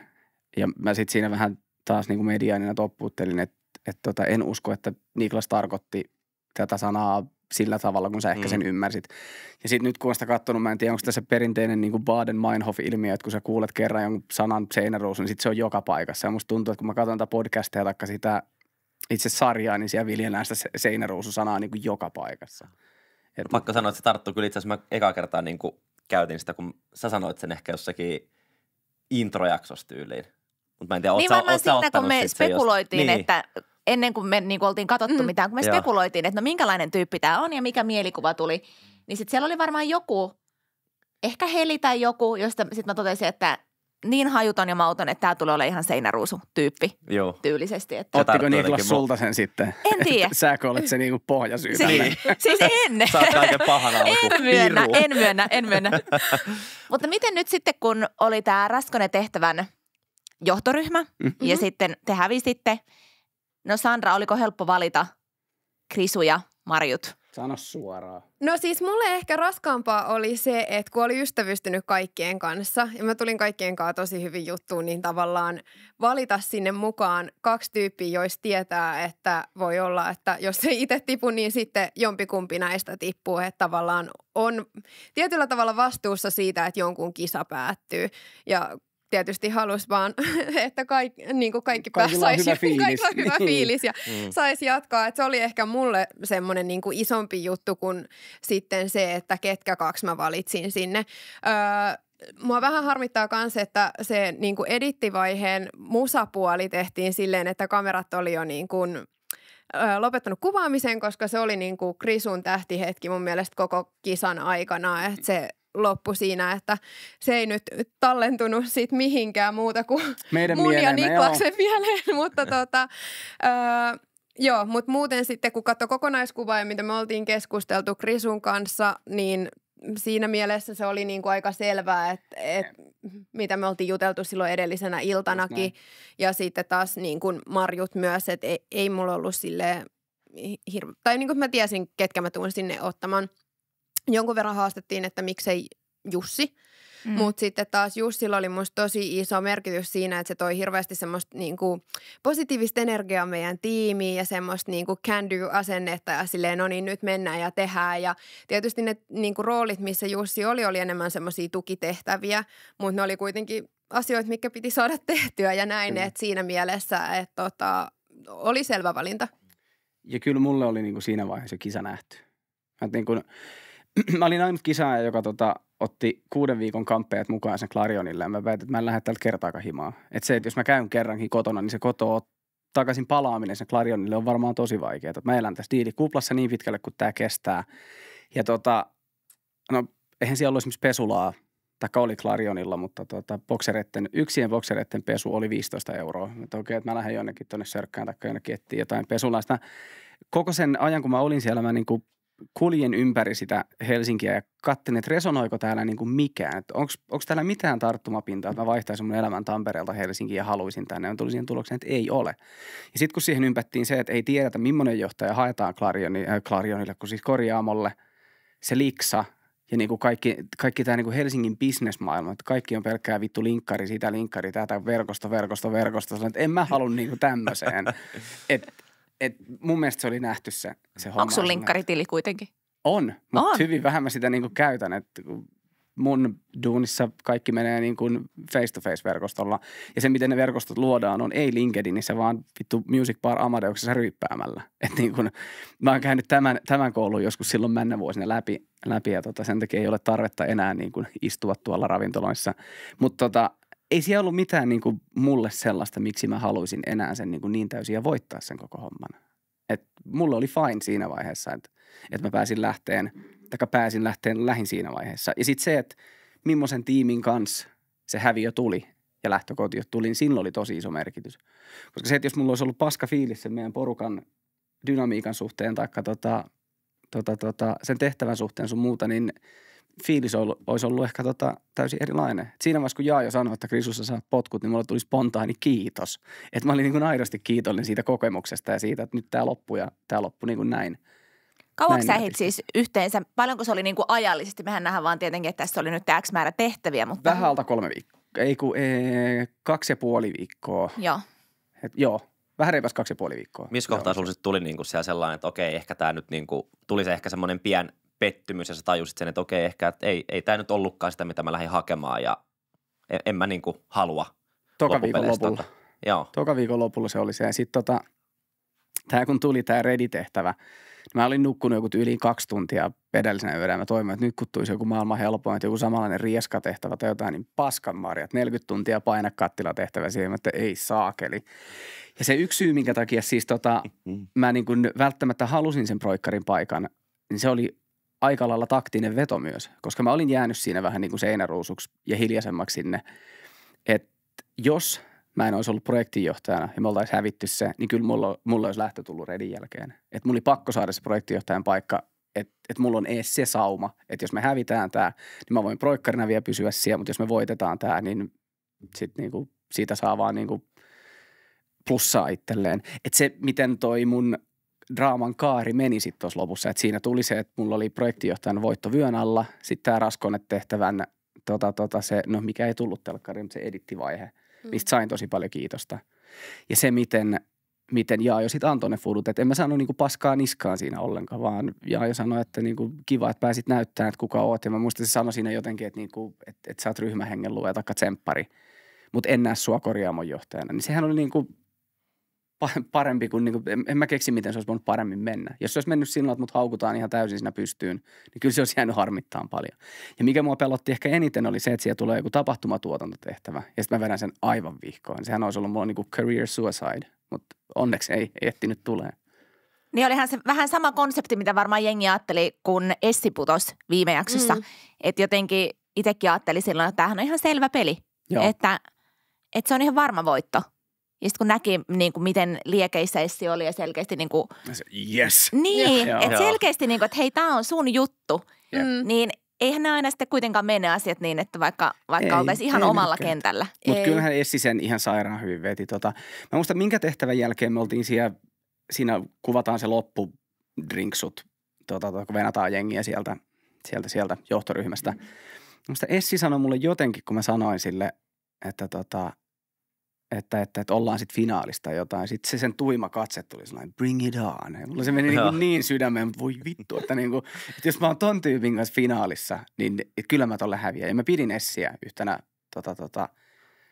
Ja mä sitten siinä vähän taas niin kuin mediaanina toppuuttelin, että, että tota, en usko, että Niklas tarkoitti tätä sanaa sillä tavalla, kun sä ehkä mm. sen ymmärsit. Ja sitten nyt kun sitä katsonut, mä en tiedä, onko tässä perinteinen niin Baden-Meinhof-ilmiö, että kun sä kuulet kerran jonkun sanan seinäruusun, niin sitten se on joka paikassa. Ja musta tuntuu, että kun mä katson tätä podcastia tai sitä itse sarjaa, niin siellä viljellään sitä seinäruususanaa niin kuin joka paikassa. Et... No, pakko sanoa, että se tarttuu kyllä itse asiassa, mä ekaa kertaa niin käytin sitä, kun sä sanoit sen ehkä jossakin introjaksostyyliin. Mutta mä en tiedä, niin oot, mä, sä, siinä, kun me spekuloitiin, jos... Niin. että niin. ennen kuin me niin kuin oltiin katsottu mm. mitään, kun me Joo. spekuloitiin, että no minkälainen tyyppi tämä on ja mikä mielikuva tuli, niin sitten siellä oli varmaan joku, ehkä Heli tai joku, josta sitten mä totesin, että niin hajuton ja mauton, että tämä tulee olla ihan seinäruusu tyyppi Joo. tyylisesti. Että... Ottiko Niklas sulta sen sitten? En tiedä. Säkö olet se niinku pohjasyy si- siis- niin. siis en. pahan En myönnä, en myönnä, en myönnä. Mutta miten nyt sitten, kun oli tämä Raskonen tehtävän – johtoryhmä mm-hmm. ja sitten te hävisitte. No Sandra, oliko helppo valita Krisu ja Marjut? Sano suoraan. No siis mulle ehkä raskaampaa oli se, että kun oli ystävystynyt kaikkien kanssa ja mä tulin kaikkien kanssa tosi hyvin juttuun, niin tavallaan valita sinne mukaan kaksi tyyppiä, joista tietää, että voi olla, että jos ei itse tipu, niin sitten jompikumpi näistä tippuu. Että tavallaan on tietyllä tavalla vastuussa siitä, että jonkun kisa päättyy. Ja tietysti halusi vaan, että kaik, niin kuin kaikki kaikilla saisi hyvä fiilis, kaikilla hyvä niin. fiilis ja mm. mm. saisi jatkaa. Että se oli ehkä mulle semmoinen niin kuin isompi juttu kuin sitten se, että ketkä kaksi mä valitsin sinne. Öö, Mua vähän harmittaa myös, että se niin kuin edittivaiheen musapuoli tehtiin silleen, että kamerat oli jo niin kuin öö, lopettanut kuvaamisen, koska se oli niin kuin Krisun tähtihetki mun mielestä koko kisan aikana. Että se loppu siinä, että se ei nyt tallentunut sit mihinkään muuta kuin Meidän mun ja Niklaksen mieleen, mutta tota, öö, Joo, mut muuten sitten kun katsoi kokonaiskuvaa ja mitä me oltiin keskusteltu Krisun kanssa, niin siinä mielessä se oli niin kuin aika selvää, että, et, mitä me oltiin juteltu silloin edellisenä iltanakin. Ja sitten taas niin kuin Marjut myös, että ei, ei mulla ollut silleen hir- tai niin kuin mä tiesin, ketkä mä tuun sinne ottamaan jonkun verran haastettiin, että miksei Jussi. Mm. Mutta sitten taas Jussilla oli musta tosi iso merkitys siinä, että se toi hirveästi semmoista niinku positiivista energiaa meidän tiimiin ja semmoista niinku can do-asennetta ja silleen no niin nyt mennään ja tehdään. Ja tietysti ne niinku roolit, missä Jussi oli, oli enemmän semmoisia tukitehtäviä, mutta ne oli kuitenkin asioita, mitkä piti saada tehtyä ja näin, mm. että siinä mielessä, että tota, oli selvä valinta. Ja kyllä mulle oli niinku siinä vaiheessa kisa nähty. Mä niinku mä olin ainut kisaaja, joka tota, otti kuuden viikon kamppeet mukaan sen Klarionille. Mä väitän, että mä en lähde tältä kertaakaan himaa. Että se, että jos mä käyn kerrankin kotona, niin se kotoa takaisin palaaminen sen Klarionille on varmaan tosi vaikeaa. Mä elän tässä diilikuplassa niin pitkälle, kun tämä kestää. Ja tota, no eihän siellä ollut esimerkiksi pesulaa, taikka oli Klarionilla, mutta tota, boksereiden, yksien boksereiden pesu oli 15 euroa. Että okei, että mä lähden jonnekin tuonne sörkkään tai jonnekin etsiä jotain pesulaa. koko sen ajan, kun mä olin siellä, mä niin kuin kuljen ympäri sitä Helsinkiä ja katsoin, että resonoiko täällä niin kuin mikään. Onko täällä mitään tarttumapintaa, että mä vaihtaisin mun elämän Tampereelta Helsinkiin ja haluaisin tänne. Ja tuli siihen tulokseen, että ei ole. Ja sitten kun siihen ympättiin se, että ei tiedetä, millainen johtaja haetaan Klarioni, äh, Klarionille, kun siis korjaamolle, se liksa ja niin kuin kaikki, kaikki tämä niin kuin Helsingin bisnesmaailma, että kaikki on pelkkää vittu linkkari, sitä linkkari, tätä verkosto, verkosto, verkosto. Sanoin, että en mä halua niin kuin tämmöiseen. Että et mun mielestä se oli nähty se, se homma. Onko sun linkkaritili kuitenkin? On, mutta on. hyvin vähän mä sitä niinku käytän, että mun duunissa kaikki menee niinku face-to-face-verkostolla. Ja se, miten ne verkostot luodaan, on ei LinkedInissä, vaan vittu Music Bar Amadeuksessa ryyppäämällä. Et niinku, mä oon käynyt tämän, tämän koulun joskus silloin mennä vuosina läpi, läpi ja tota, sen takia ei ole tarvetta enää niinku istua tuolla ravintoloissa. Mutta tota, ei siellä ollut mitään niin kuin mulle sellaista, miksi mä haluaisin enää sen niin, kuin niin täysin ja voittaa sen koko homman. Et mulle oli fine siinä vaiheessa, että et mä pääsin lähteen, tai pääsin lähteen lähin siinä vaiheessa. Ja sitten se, että millaisen tiimin kanssa se häviö tuli ja lähtökotiot tuli, niin silloin oli tosi iso merkitys. Koska se, että jos mulla olisi ollut paska fiilis sen meidän porukan dynamiikan suhteen tai tota, tota, tota, sen tehtävän suhteen sun muuta, niin – fiilis ollut, olisi ollut ehkä tota, täysin erilainen. Et siinä vaiheessa, kun Jaajo sanoi, että Krisussa saa potkut, niin mulla tuli spontaani kiitos. Että mä olin niin kuin aidosti kiitollinen siitä kokemuksesta ja siitä, että nyt tämä loppu ja tämä loppu niin kuin näin. Kauanko sä ehdit siis yhteensä, paljonko se oli niin kuin ajallisesti? Mehän nähdään vaan tietenkin, että tässä oli nyt X määrä tehtäviä, mutta... Vähän alta kolme viikkoa, ei kun ee, kaksi ja puoli viikkoa. Joo. Et, joo, vähän reipas kaksi ja puoli viikkoa. Missä kohtaa sulla sitten tuli niinku siellä sellainen, että okei, ehkä tämä nyt niinku, tuli se ehkä semmoinen pien, pettymys ja sä tajusit sen, että okei, ehkä että ei, ei tämä nyt ollutkaan sitä, mitä mä lähdin hakemaan ja en, en mä niin kuin halua. Toka viikon tota. lopulla. Tota. Joo. Toka viikon lopulla se oli se. Ja sitten tota, tämä kun tuli tämä reditehtävä, niin mä olin nukkunut joku yli kaksi tuntia edellisenä yönä. Mä toivoin, että nyt kun tulisi joku maailman helpoin, että joku samanlainen rieskatehtävä tai jotain, niin paskan marjat. 40 tuntia paina tehtävä siihen, että ei saakeli. Ja se yksi syy, minkä takia siis tota, mm. mä niin kuin välttämättä halusin sen proikkarin paikan, niin se oli aika lailla taktinen veto myös, koska mä olin jäänyt siinä vähän niin kuin seinäruusuksi ja hiljaisemmaksi sinne. Että jos mä en olisi ollut projektinjohtajana ja me oltaisiin hävitty se, niin kyllä mulla, mulla olisi lähtö tullut redin jälkeen. Että mulla oli pakko saada se projektinjohtajan paikka, että et mulla on ees se sauma, että jos me hävitään tämä, niin mä voin proikkarina vielä pysyä siellä, mutta jos me voitetaan tämä, niin sit niinku, siitä saa vaan niinku plussaa itselleen. Että se, miten toi mun draaman kaari meni sitten tuossa lopussa. Et siinä tuli se, että mulla oli projektijohtajan voitto vyön alla, sitten tämä raskonetehtävän, tota, tota, se, no mikä ei tullut telkkariin, mutta se edittivaihe, mm. mistä sain tosi paljon kiitosta. Ja se, miten, miten Jaajo sitten antoi ne fudut, että en mä sano niinku paskaa niskaan siinä ollenkaan, vaan Jaajo sanoi, että niinku, kiva, että pääsit näyttämään, että kuka oot. Ja mä muistan, se sanoi siinä jotenkin, että niinku, et, et sä oot ryhmähengen luoja taikka tsemppari, mutta en näe sua johtajana. Niin sehän oli niinku, parempi kuin, niin kuin en, en mä keksi, miten se olisi voinut paremmin mennä. Jos se olisi mennyt sillä että mut haukutaan ihan täysin siinä pystyyn, niin kyllä se olisi jäänyt harmittaan paljon. Ja mikä mua pelotti ehkä eniten oli se, että siellä tulee joku tapahtumatuotantotehtävä, ja sitten mä vedän sen aivan vihkoon. Sehän olisi ollut mulla niin kuin career suicide, mutta onneksi ei, ei ehtinyt tulee. Niin olihan se vähän sama konsepti, mitä varmaan jengi ajatteli, kun Essi putos viime jaksossa. Mm. Että jotenkin itsekin ajatteli silloin, että tämähän on ihan selvä peli. Joo. Että, että se on ihan varma voitto – ja sitten kun näki, niin kuin, miten liekeissä Essi oli ja selkeästi niin kuin, yes. Niin, yeah. että selkeästi niin kuin, että hei, tämä on sun juttu. Yeah. Mm. Niin eihän ne aina sitten kuitenkaan mene asiat niin, että vaikka, vaikka ei, oltaisiin ihan ei omalla mitkään. kentällä. Mutta kyllähän Essi sen ihan sairaan hyvin veti. Tota, mä muistan, minkä tehtävän jälkeen me oltiin siellä, siinä kuvataan se loppu drinksut, tota, tota, kun venataan jengiä sieltä, sieltä, sieltä johtoryhmästä. Mm. muistan, Essi sanoi mulle jotenkin, kun mä sanoin sille, että tota, että, että, että ollaan sitten finaalista jotain. Sitten se sen tuima katse tuli sellainen, bring it on. Ja mulla se meni niin, kuin niin sydämeen, mutta voi vittu, että, niin kuin, että jos mä oon ton tyypin kanssa finaalissa, niin, niin kyllä mä tolle häviä. Ja mä pidin Essiä yhtenä tota, tota,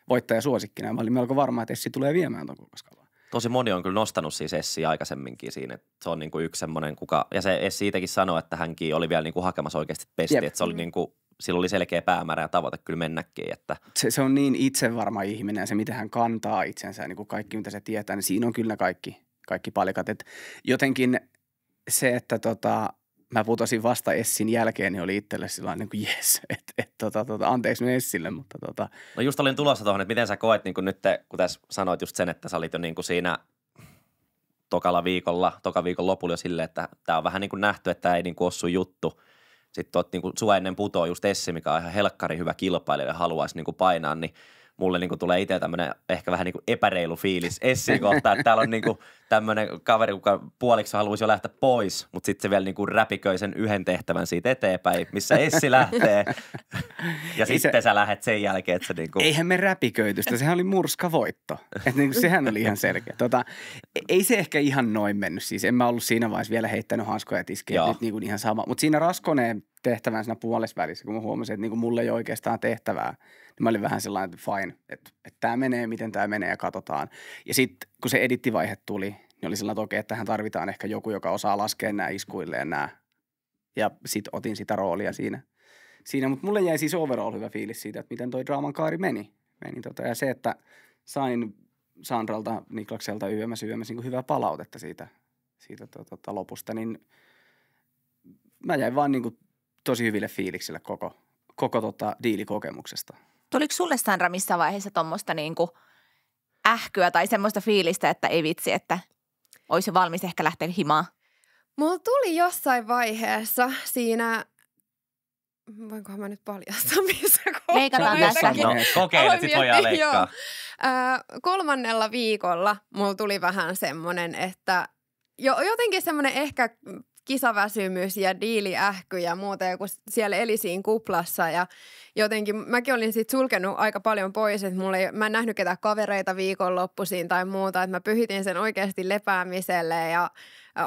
voittajasuosikkina. Mä olin melko varma, että Essi tulee viemään ton kukaskalla. Tosi moni on kyllä nostanut siis Essi aikaisemminkin siinä. Että se on niin kuin yksi semmoinen, kuka, ja se Essi itsekin sanoi, että hänkin oli vielä niin kuin hakemassa oikeasti pesti. Että se oli niin kuin sillä oli selkeä päämäärä ja tavoite kyllä mennäkin. Että. Se, se on niin itsevarma ihminen se, miten hän kantaa itsensä niin kuin kaikki, mitä se tietää, niin siinä on kyllä kaikki, kaikki palikat. Et jotenkin se, että tota, mä putosin vasta Essin jälkeen, niin oli itselle sillä niin kuin jes, että et, tota, tota, anteeksi nyt Essille, mutta tota. No just olin tulossa tuohon, että miten sä koet niin kuin nyt, kun tässä sanoit just sen, että sä olit jo niin kuin siinä tokalla viikolla, toka viikon lopulla jo silleen, että tämä on vähän niin kuin nähty, että tämä ei niin kuin ole sun juttu – sitten tuot niin kuin sua ennen putoa just Essi, mikä on ihan helkkari hyvä kilpailija ja haluaisi niin kuin painaa, niin mulle niin kuin tulee itse tämmöinen ehkä vähän niin kuin epäreilu fiilis Essi kohtaan, että täällä on niin kuin tämmöinen kaveri, joka puoliksi haluaisi jo lähteä pois, mutta sitten se vielä niin kuin räpiköi sen yhden tehtävän siitä eteenpäin, missä Essi lähtee. Ja Ei sitten se... sä lähet sen jälkeen, että se niin kuin... Eihän me räpiköitystä, sehän oli murskavoitto. että niin kuin sehän oli ihan selkeä. Tota, e- ei se ehkä ihan noin mennyt siis. En mä ollut siinä vaiheessa vielä heittänyt hanskoja tiskejä, nyt niin kuin ihan sama. Mutta siinä Raskoneen tehtävän siinä puolessa kun mä huomasin, että niin kuin mulla ei ole oikeastaan tehtävää, niin mä olin vähän sellainen, että fine, että, että tämä menee, miten tämä menee ja katsotaan. Ja sitten kun se edittivaihe tuli, niin oli sellainen, että okei, että tähän tarvitaan ehkä joku, joka osaa laskea nämä iskuilleen nämä. Ja sitten otin sitä roolia siinä. siinä. Mutta mulle jäi siis overall hyvä fiilis siitä, että miten toi draaman kaari meni. meni tota, ja se, että sain Sandralta, Niklakselta yömässä yömässä niin hyvää palautetta siitä, siitä tota, tota, lopusta, niin mä jäin vaan niin kuin tosi hyville fiiliksille koko, koko tota diilikokemuksesta. Tuliko sulle Sandra missä vaiheessa tuommoista niinku ähkyä tai semmoista fiilistä, että ei vitsi, että olisi valmis ehkä lähteä himaan? Mulla tuli jossain vaiheessa siinä voinkohan mä nyt paljastaa missä kohtaa. Leikataan tässä. No, kokeile, sit voidaan leikkaa. Joo. Äh, kolmannella viikolla mulla tuli vähän semmoinen, että jo, jotenkin semmoinen ehkä kisaväsymys ja diiliähky ja muuta, ja kun siellä eli siinä kuplassa ja jotenkin mäkin olin sitten sulkenut aika paljon pois, että mulla ei, mä en nähnyt ketään kavereita viikonloppuisiin tai muuta, että mä pyhitin sen oikeasti lepäämiselle ja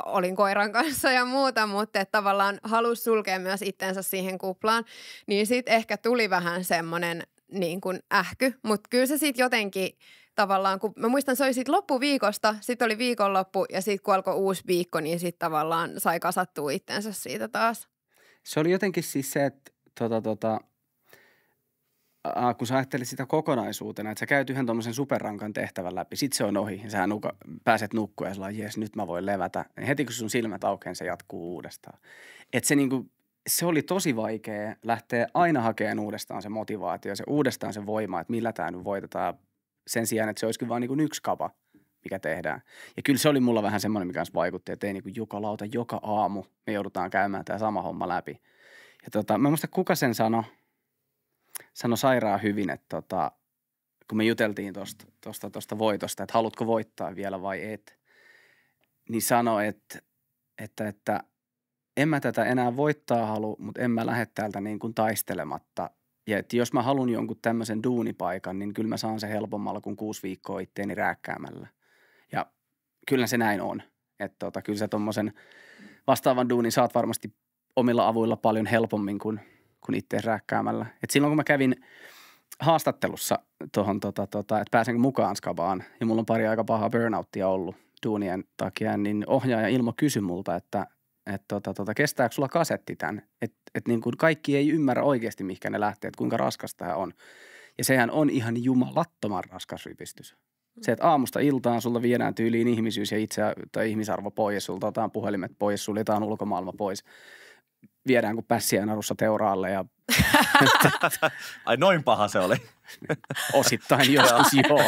olin koiran kanssa ja muuta, mutta että tavallaan halusi sulkea myös itsensä siihen kuplaan, niin sitten ehkä tuli vähän semmoinen niin kuin ähky, mutta kyllä se sitten jotenkin – tavallaan, kun mä muistan se oli sitten loppuviikosta, sitten oli viikonloppu ja sitten kun alkoi uusi viikko, niin sitten tavallaan sai kasattua itsensä siitä taas. Se oli jotenkin siis se, että tota, tota, kun sä ajattelit sitä kokonaisuutena, että sä käyt yhden tuommoisen superrankan tehtävän läpi, sit se on ohi ja sä nuka, pääset nukkua ja sulla on jes, nyt mä voin levätä. Ja heti kun sun silmät aukeaa, niin se jatkuu uudestaan. Et se niinku, se oli tosi vaikea lähteä aina hakemaan uudestaan se motivaatio, se uudestaan se voima, että millä tämä nyt voitetaan sen sijaan, että se olisikin vain niin yksi kapa, mikä tehdään. Ja kyllä se oli mulla vähän semmoinen, mikä vaikutti, että ei niin joka lauta, joka aamu me joudutaan käymään tämä sama homma läpi. Ja tota, mä muista kuka sen sanoi, sano sairaan hyvin, että tota, kun me juteltiin tuosta tosta, tosta voitosta, että haluatko voittaa vielä vai et, niin sano että, että, että en mä tätä enää voittaa halu, mutta en mä lähde täältä niin kuin taistelematta – ja että jos mä haluan jonkun tämmöisen duunipaikan, niin kyllä mä saan se helpommalla kuin kuusi viikkoa itteeni rääkkäämällä. Ja kyllä se näin on. Että tota, kyllä sä tuommoisen vastaavan duunin saat varmasti omilla avuilla paljon helpommin kuin, kuin itse rääkkäämällä. Et silloin kun mä kävin haastattelussa tuohon, tota, tota, että pääsenkö mukaan skabaan, ja mulla on pari aika pahaa burnouttia ollut duunien takia, niin ohjaaja Ilmo kysyi multa, että – että tota, tota, kestääkö sulla kasetti tämän, että et niin kuin kaikki ei ymmärrä oikeasti, mihinkä ne lähtee, että kuinka raskas tämä on. Ja sehän on ihan jumalattoman raskas rypistys. Mm. Se, että aamusta iltaan sulta viedään tyyliin ihmisyys ja itse tai ihmisarvo pois, sulta otetaan puhelimet pois, suljetaan ulkomaailma pois – viedään kuin pässiä narussa teuraalle. Ja... Ai noin paha se oli. Osittain joskus joo.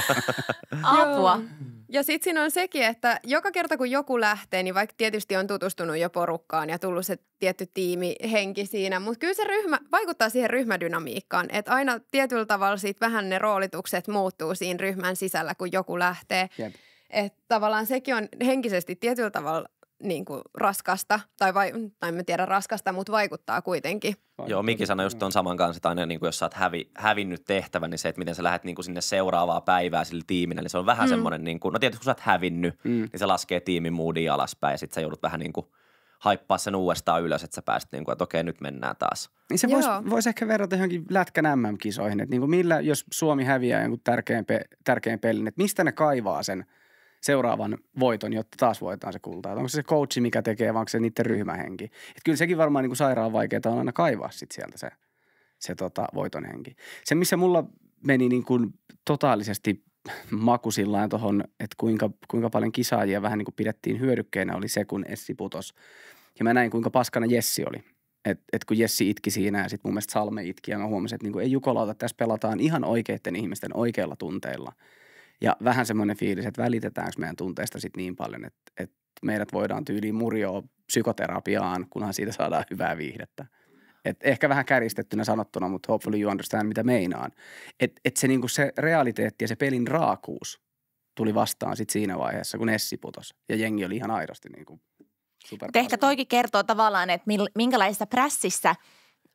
Apua. Ja sitten siinä on sekin, että joka kerta kun joku lähtee, niin vaikka tietysti on tutustunut jo porukkaan ja tullut se tietty tiimihenki siinä, mutta kyllä se ryhmä, vaikuttaa siihen ryhmädynamiikkaan, että aina tietyllä tavalla siitä vähän ne roolitukset muuttuu siinä ryhmän sisällä, kun joku lähtee. Yep. Että tavallaan sekin on henkisesti tietyllä tavalla niin kuin raskasta, tai, vai, tai en tiedä raskasta, mutta vaikuttaa kuitenkin. Joo, Miki sanoi just tuon mm. saman kanssa, että aina niin kuin jos sä oot hävi, hävinnyt tehtävän, niin se, että miten sä lähdet niin kuin sinne seuraavaa päivää sille tiiminä, niin se on vähän mm. semmoinen, niin kuin, no tietysti kun sä oot hävinnyt, mm. niin se laskee tiimin moodia alaspäin, ja sit sä joudut vähän niin kuin haippaa sen uudestaan ylös, että sä pääset niin kuin, että okei, nyt mennään taas. Niin se voisi vois ehkä verrata johonkin lätkän MM-kisoihin, että niin kuin millä, jos Suomi häviää jonkun tärkeän, pe- tärkeän pelin, että mistä ne kaivaa sen – seuraavan voiton, jotta taas voitetaan se kulta. onko se se coachi, mikä tekee, vai onko se niiden ryhmähenki. Et kyllä sekin varmaan niin kuin sairaan vaikeaa on aina kaivaa sit sieltä se, se tota, voiton henki. Se, missä mulla meni niin kuin totaalisesti maku sillä tuohon, että kuinka, kuinka paljon kisaajia vähän niin kuin pidettiin hyödykkeinä, oli se, kun Essi putos. Ja mä näin, kuinka paskana Jessi oli. Et, et kun Jessi itki siinä ja sitten mun mielestä Salme itki ja mä huomasin, että niin kuin, ei jukolauta tässä pelataan ihan oikeiden ihmisten oikeilla tunteilla – ja vähän semmoinen fiilis, että välitetäänkö meidän tunteista sit niin paljon, että, että meidät voidaan tyyliin murjoa psykoterapiaan, kunhan siitä saadaan hyvää viihdettä. Et ehkä vähän käristettynä sanottuna, mutta hopefully you understand, mitä meinaan. Että et se, niinku se realiteetti ja se pelin raakuus tuli vastaan sit siinä vaiheessa, kun Essi putosi. Ja jengi oli ihan aidosti niinku Ehkä toikin kertoo tavallaan, että minkälaisessa prässissä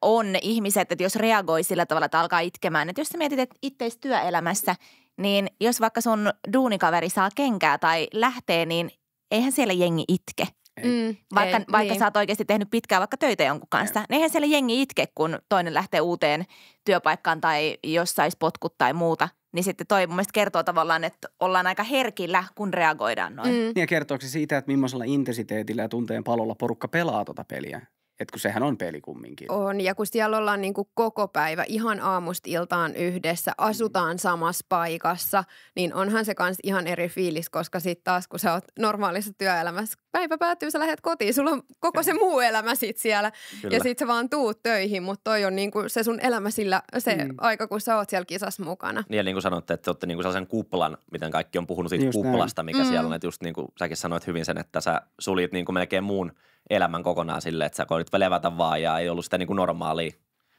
on ihmiset, että jos reagoi sillä tavalla, että alkaa itkemään. Että jos sä mietit, että itseis työelämässä – niin jos vaikka sun duunikaveri saa kenkää tai lähtee, niin eihän siellä jengi itke. Ei. Mm, vaikka ei, vaikka niin. sä oot oikeasti tehnyt pitkään vaikka töitä jonkun kanssa, niin eihän siellä jengi itke, kun toinen lähtee uuteen työpaikkaan tai jos sais potkut tai muuta. Niin sitten toi mun mielestä kertoo tavallaan, että ollaan aika herkillä, kun reagoidaan noin. Mm. Niin ja kertooko se siitä, että millaisella intensiteetillä ja tunteen palolla porukka pelaa tuota peliä? Että kun sehän on peli kumminkin. On, ja kun siellä ollaan niin kuin koko päivä ihan aamusta iltaan yhdessä, mm. asutaan mm. samassa paikassa, niin onhan se kans ihan eri fiilis, koska sitten taas kun sä oot normaalissa työelämässä, päivä päättyy, sä lähdet kotiin, sulla on koko se muu elämä sit siellä Kyllä. ja sitten sä vaan tuut töihin, mutta toi on niin kuin se sun elämä sillä se mm. aika, kun sä oot siellä kisassa mukana. Niin ja niin kuin sanoitte, että te olette niin kuin sellaisen kuplan, miten kaikki on puhunut siitä just kuplasta, näin. mikä mm. siellä on, että just niin kuin säkin sanoit hyvin sen, että sä suljit niin kuin melkein muun – elämän kokonaan sille, että sä koit levätä vaan ja ei ollut sitä niin kuin normaalia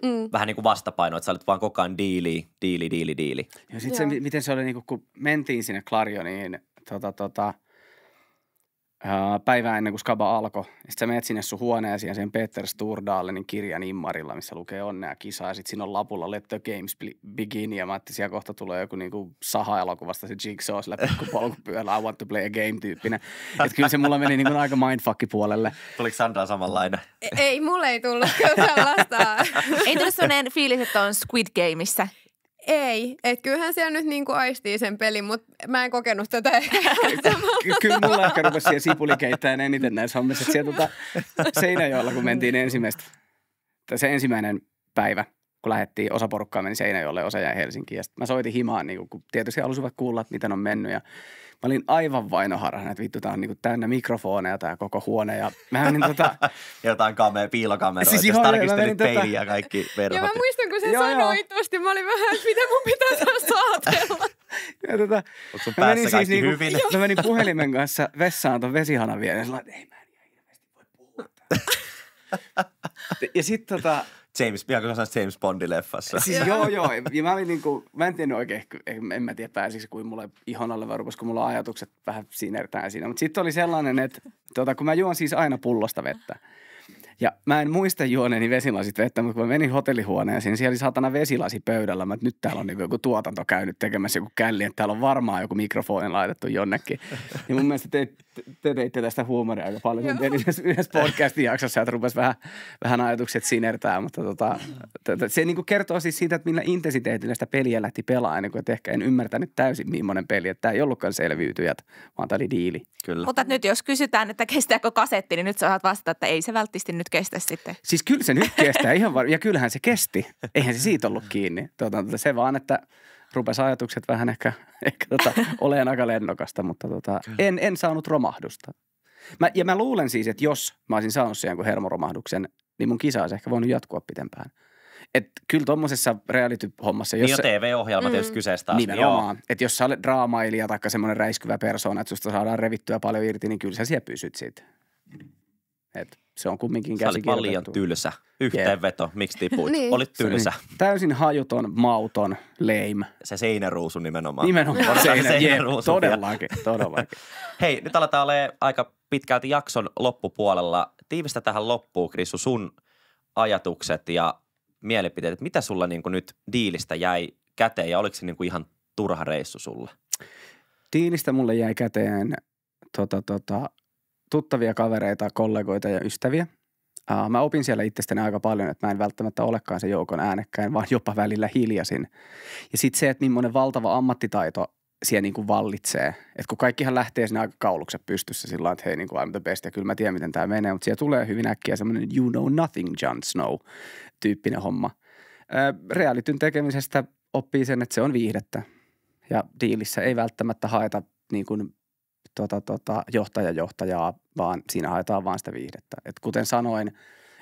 Mm. Vähän niin kuin vastapaino, että sä olit vaan koko ajan diili, diili, diili, diili. Ja sitten se, miten se oli, niin kuin, kun mentiin sinne Klarioniin, tota, tota, päivää ennen kuin skaba alkoi. Sitten sä menet sinne sun huoneeseen sen Peter niin kirjan immarilla, missä lukee onnea kisa. Ja sitten siinä on lapulla Let the Games Begin. Ja mä että siellä kohta tulee joku niinku saha-elokuvasta se Jigsaw sillä pikkupolkupyöllä. I want to play a game tyyppinen. Että kyllä se mulla meni niinku aika mindfuck puolelle. Tuliko Sandra samanlainen? Ei, ei mulle ei tullut sellaista. ei tullut sellainen fiilis, että on Squid Gameissa ei, et kyllähän siellä nyt niinku aistii sen pelin, mutta mä en kokenut tätä. Ky- kyllä mulla ehkä rupesi siellä sipuli eniten näissä hommissa. Että siellä tota Seinäjoella, kun mentiin ensimmäistä, tai se ensimmäinen päivä, kun lähdettiin, osa porukkaa meni Seinäjoelle, osa jäi Helsinkiin. Ja mä soitin himaan, niin kun tietysti halusivat kuulla, miten on mennyt. Ja Mä olin aivan vainoharhainen, että vittu, tää on niinku täynnä mikrofoneja tää koko huone. Ja tota- siis mä menin tota... Jotain kamer- piilokameroita, siis joo, tarkistelit peiliä ja tota... kaikki verhot. Ja mä muistan, kun sä joo, sanoit tosta, mä olin vähän, että mitä mun pitää taas saatella. ja tota, Onko sun päässä siis kaikki siis niinku, hyvin? Mä menin puhelimen kanssa vessaan ton vesihanan ja sanoin, että ei mä en ihan hirveästi voi puhua ja sit tota, James, James Bondi-leffassa. Siis, joo, joo. Ja mä, olin niin kuin, mä en tiennyt oikein, en, en mä tiedä pääsikö kuin mulle ihon alle vai rupesiko mulla ajatukset vähän sinertään siinä. Mutta sitten oli sellainen, että tota, kun mä juon siis aina pullosta vettä – ja mä en muista juoneeni vesilasit vettä, mutta kun mä menin hotellihuoneeseen, siellä oli saatana vesilasi pöydällä. Mä, että nyt täällä on niin joku tuotanto käynyt tekemässä joku källi, että täällä on varmaan joku mikrofoni laitettu jonnekin. Niin mun mielestä te, te, te teitte tästä huumoria aika paljon. Joo. Eli yhdessä, podcastin jaksossa, että rupesi vähän, vähän ajatukset sinertää, mutta tota, se niin kuin kertoo siis siitä, että millä intensiteetillä sitä peliä lähti pelaamaan, niin kuin, että ehkä en ymmärtänyt täysin millainen peli, että tämä ei ollutkaan selviytyjät, vaan tämä oli diili. Kyllä. Mutta nyt jos kysytään, että kestääkö kasetti, niin nyt sä vastata, että ei se välttämättä nyt nyt kestä sitten? Siis kyllä se nyt kestää ihan varmaan. Ja kyllähän se kesti. Eihän se siitä ollut kiinni. Tuota, tuota se vaan, että rupesi ajatukset vähän ehkä, ehkä tota, oleen aika lennokasta, mutta tota, en, en saanut romahdusta. Mä, ja mä luulen siis, että jos mä olisin saanut sen jonkun hermoromahduksen, niin mun kisa olisi ehkä voinut jatkua pitempään. Et kyllä tuommoisessa reality-hommassa... Niin jos niin jo TV-ohjelma mm. tietysti kyseessä taas. Niin että jos sä olet draamailija tai semmoinen räiskyvä persoona, että susta saadaan revittyä paljon irti, niin kyllä sä siellä pysyt siitä. Et. Se on kumminkin käsikirjoitettu. Sä olit paljon tylsä. Yhteenveto, yeah. miksi tipuit? niin. Olit tylsä. Täysin hajuton, mauton, lame. Se seinäruusu nimenomaan. Nimenomaan seinä, seinäruusu. Todellakin, todellakin. Hei, nyt aletaan olla aika pitkälti jakson loppupuolella. Tiivistä tähän loppuun, Krissu, sun ajatukset ja mielipiteet. Että mitä sulla niin nyt diilistä jäi käteen ja oliko se niin ihan turha reissu sulle? Diilistä mulle jäi käteen tota, tota, tuttavia kavereita, kollegoita ja ystäviä. Uh, mä opin siellä itsestäni aika paljon, että mä en välttämättä olekaan se joukon äänekkäin, vaan jopa välillä hiljasin. Ja sitten se, että millainen valtava ammattitaito siellä niin kuin vallitsee. Et kun kaikkihan lähtee sinne aika kaulukset pystyssä sillä lailla, että hei niin kuin I'm the best ja kyllä mä tiedän miten tämä menee, mutta siellä tulee hyvin äkkiä semmoinen you know nothing Jon Snow tyyppinen homma. Ää, realityn tekemisestä oppii sen, että se on viihdettä ja diilissä ei välttämättä haeta niin kuin tota, tota, johtajaa, vaan siinä haetaan vain sitä viihdettä. Et kuten sanoin,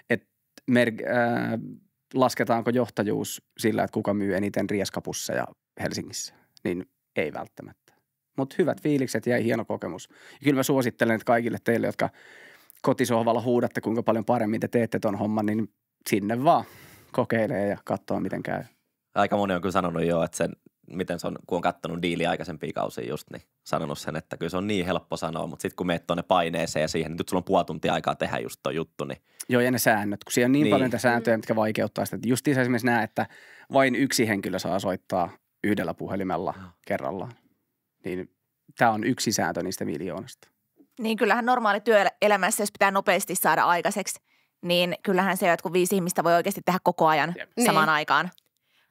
että mer- äh, lasketaanko johtajuus sillä, että kuka myy eniten rieskapusseja Helsingissä, niin ei välttämättä. Mutta hyvät fiilikset ja hieno kokemus. Ja kyllä mä suosittelen, että kaikille teille, jotka kotisohvalla huudatte, kuinka paljon paremmin te teette ton homman, niin sinne vaan kokeilee ja katsoa, miten käy. Aika moni on kyllä sanonut jo, että sen miten se on, kun on kattonut diili aikaisempia kausia just, niin sanonut sen, että kyllä se on niin helppo sanoa, mutta sitten kun meet tuonne paineeseen ja siihen, niin nyt sulla on puoli tuntia aikaa tehdä just tuo juttu. Niin... Joo, ja ne säännöt, kun siellä on niin, niin. paljon niitä sääntöjä, mitkä vaikeuttaa sitä. Justiinsa esimerkiksi nämä, että vain yksi henkilö saa soittaa yhdellä puhelimella no. kerrallaan. Niin tämä on yksi sääntö niistä miljoonasta. Niin kyllähän normaali työelämässä, jos pitää nopeasti saada aikaiseksi, niin kyllähän se kun viisi ihmistä voi oikeasti tehdä koko ajan Jep. samaan niin. aikaan.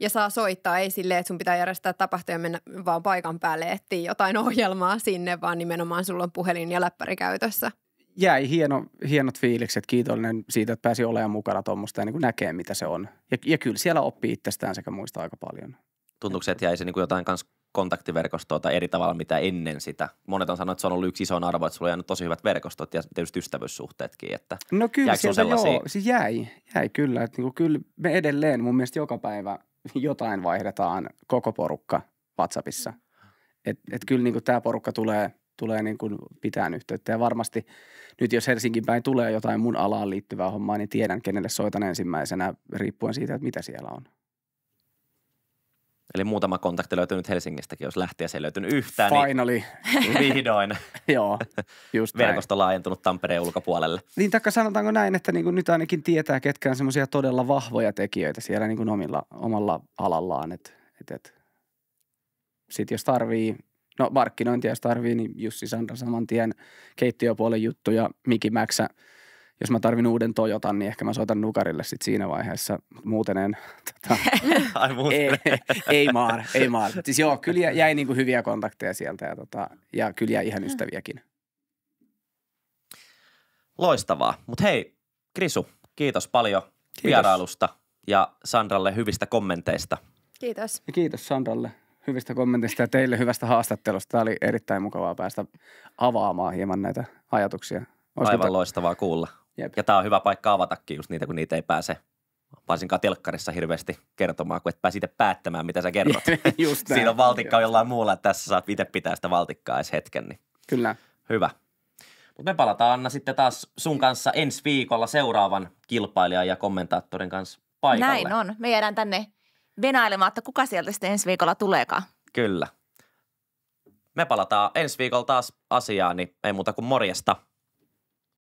Ja saa soittaa, ei silleen, että sun pitää järjestää tapahtuja mennä vaan paikan päälle etsiä jotain ohjelmaa sinne, vaan nimenomaan sulla on puhelin ja läppäri käytössä. Jäi hieno, hienot fiilikset, kiitollinen siitä, että pääsi olemaan mukana tuommoista ja niin kuin näkee, mitä se on. Ja, ja kyllä siellä oppii itsestään sekä muista aika paljon. Tuntuuko se, että jäi se niin kuin jotain kans kontaktiverkostoa tai eri tavalla mitä ennen sitä. Monet on sanonut, että se on ollut yksi iso arvo, että sulla on jäänyt tosi hyvät verkostot ja tietysti ystävyyssuhteetkin. Että no kyllä, sieltä sellaisia? joo. Siis jäi, jäi kyllä. Että niin kyllä me edelleen mun mielestä joka päivä jotain vaihdetaan koko porukka WhatsAppissa. Et, et kyllä niinku, tämä porukka tulee, tulee niin kuin pitää yhteyttä ja varmasti nyt jos Helsingin päin tulee jotain mun alaan liittyvää hommaa, niin tiedän kenelle soitan ensimmäisenä riippuen siitä, että mitä siellä on. Eli muutama kontakti löytynyt Helsingistäkin, jos lähtiä se ei löytynyt yhtään. Niin Finally. Niin vihdoin. Joo, just Verkosto näin. laajentunut Tampereen ulkopuolelle. Niin taikka sanotaanko näin, että niin kuin nyt ainakin tietää, ketkä on semmoisia todella vahvoja tekijöitä siellä niin kuin omilla, omalla alallaan. Et, et, et. Sitten jos tarvii, no markkinointia jos tarvii, niin Jussi Sandra saman tien keittiöpuolen juttuja, Miki Mäksä – jos mä tarvin uuden Toyotan, niin ehkä mä soitan Nukarille sit siinä vaiheessa. Muuten en. Tota, Ai muuten. ei, ei maar, ei maar. Siis joo, kyllä jäi niinku hyviä kontakteja sieltä ja, tota, ja kyllä jäi ihan ystäviäkin. Loistavaa. Mutta hei, Krisu, kiitos paljon kiitos. vierailusta ja Sandralle hyvistä kommenteista. Kiitos. Ja kiitos Sandralle hyvistä kommenteista ja teille hyvästä haastattelusta. Tämä oli erittäin mukavaa päästä avaamaan hieman näitä ajatuksia. Olisiko Aivan ta- loistavaa kuulla. Jep. Ja tämä on hyvä paikka avatakin just niitä, kun niitä ei pääse varsinkaan telkkarissa hirveästi kertomaan, kun et pääse itse päättämään, mitä sä kerrot. just Siinä on valtikka jollain muulla, että tässä saat itse pitää sitä valtikkaa edes hetken. Niin. Kyllä. Hyvä. Mutta me palataan Anna sitten taas sun kanssa ensi viikolla seuraavan kilpailijan ja kommentaattorin kanssa paikalle. Näin on. Me jäädään tänne venailemaan, että kuka sieltä sitten ensi viikolla tuleekaan. Kyllä. Me palataan ensi viikolla taas asiaan, niin ei muuta kuin morjesta.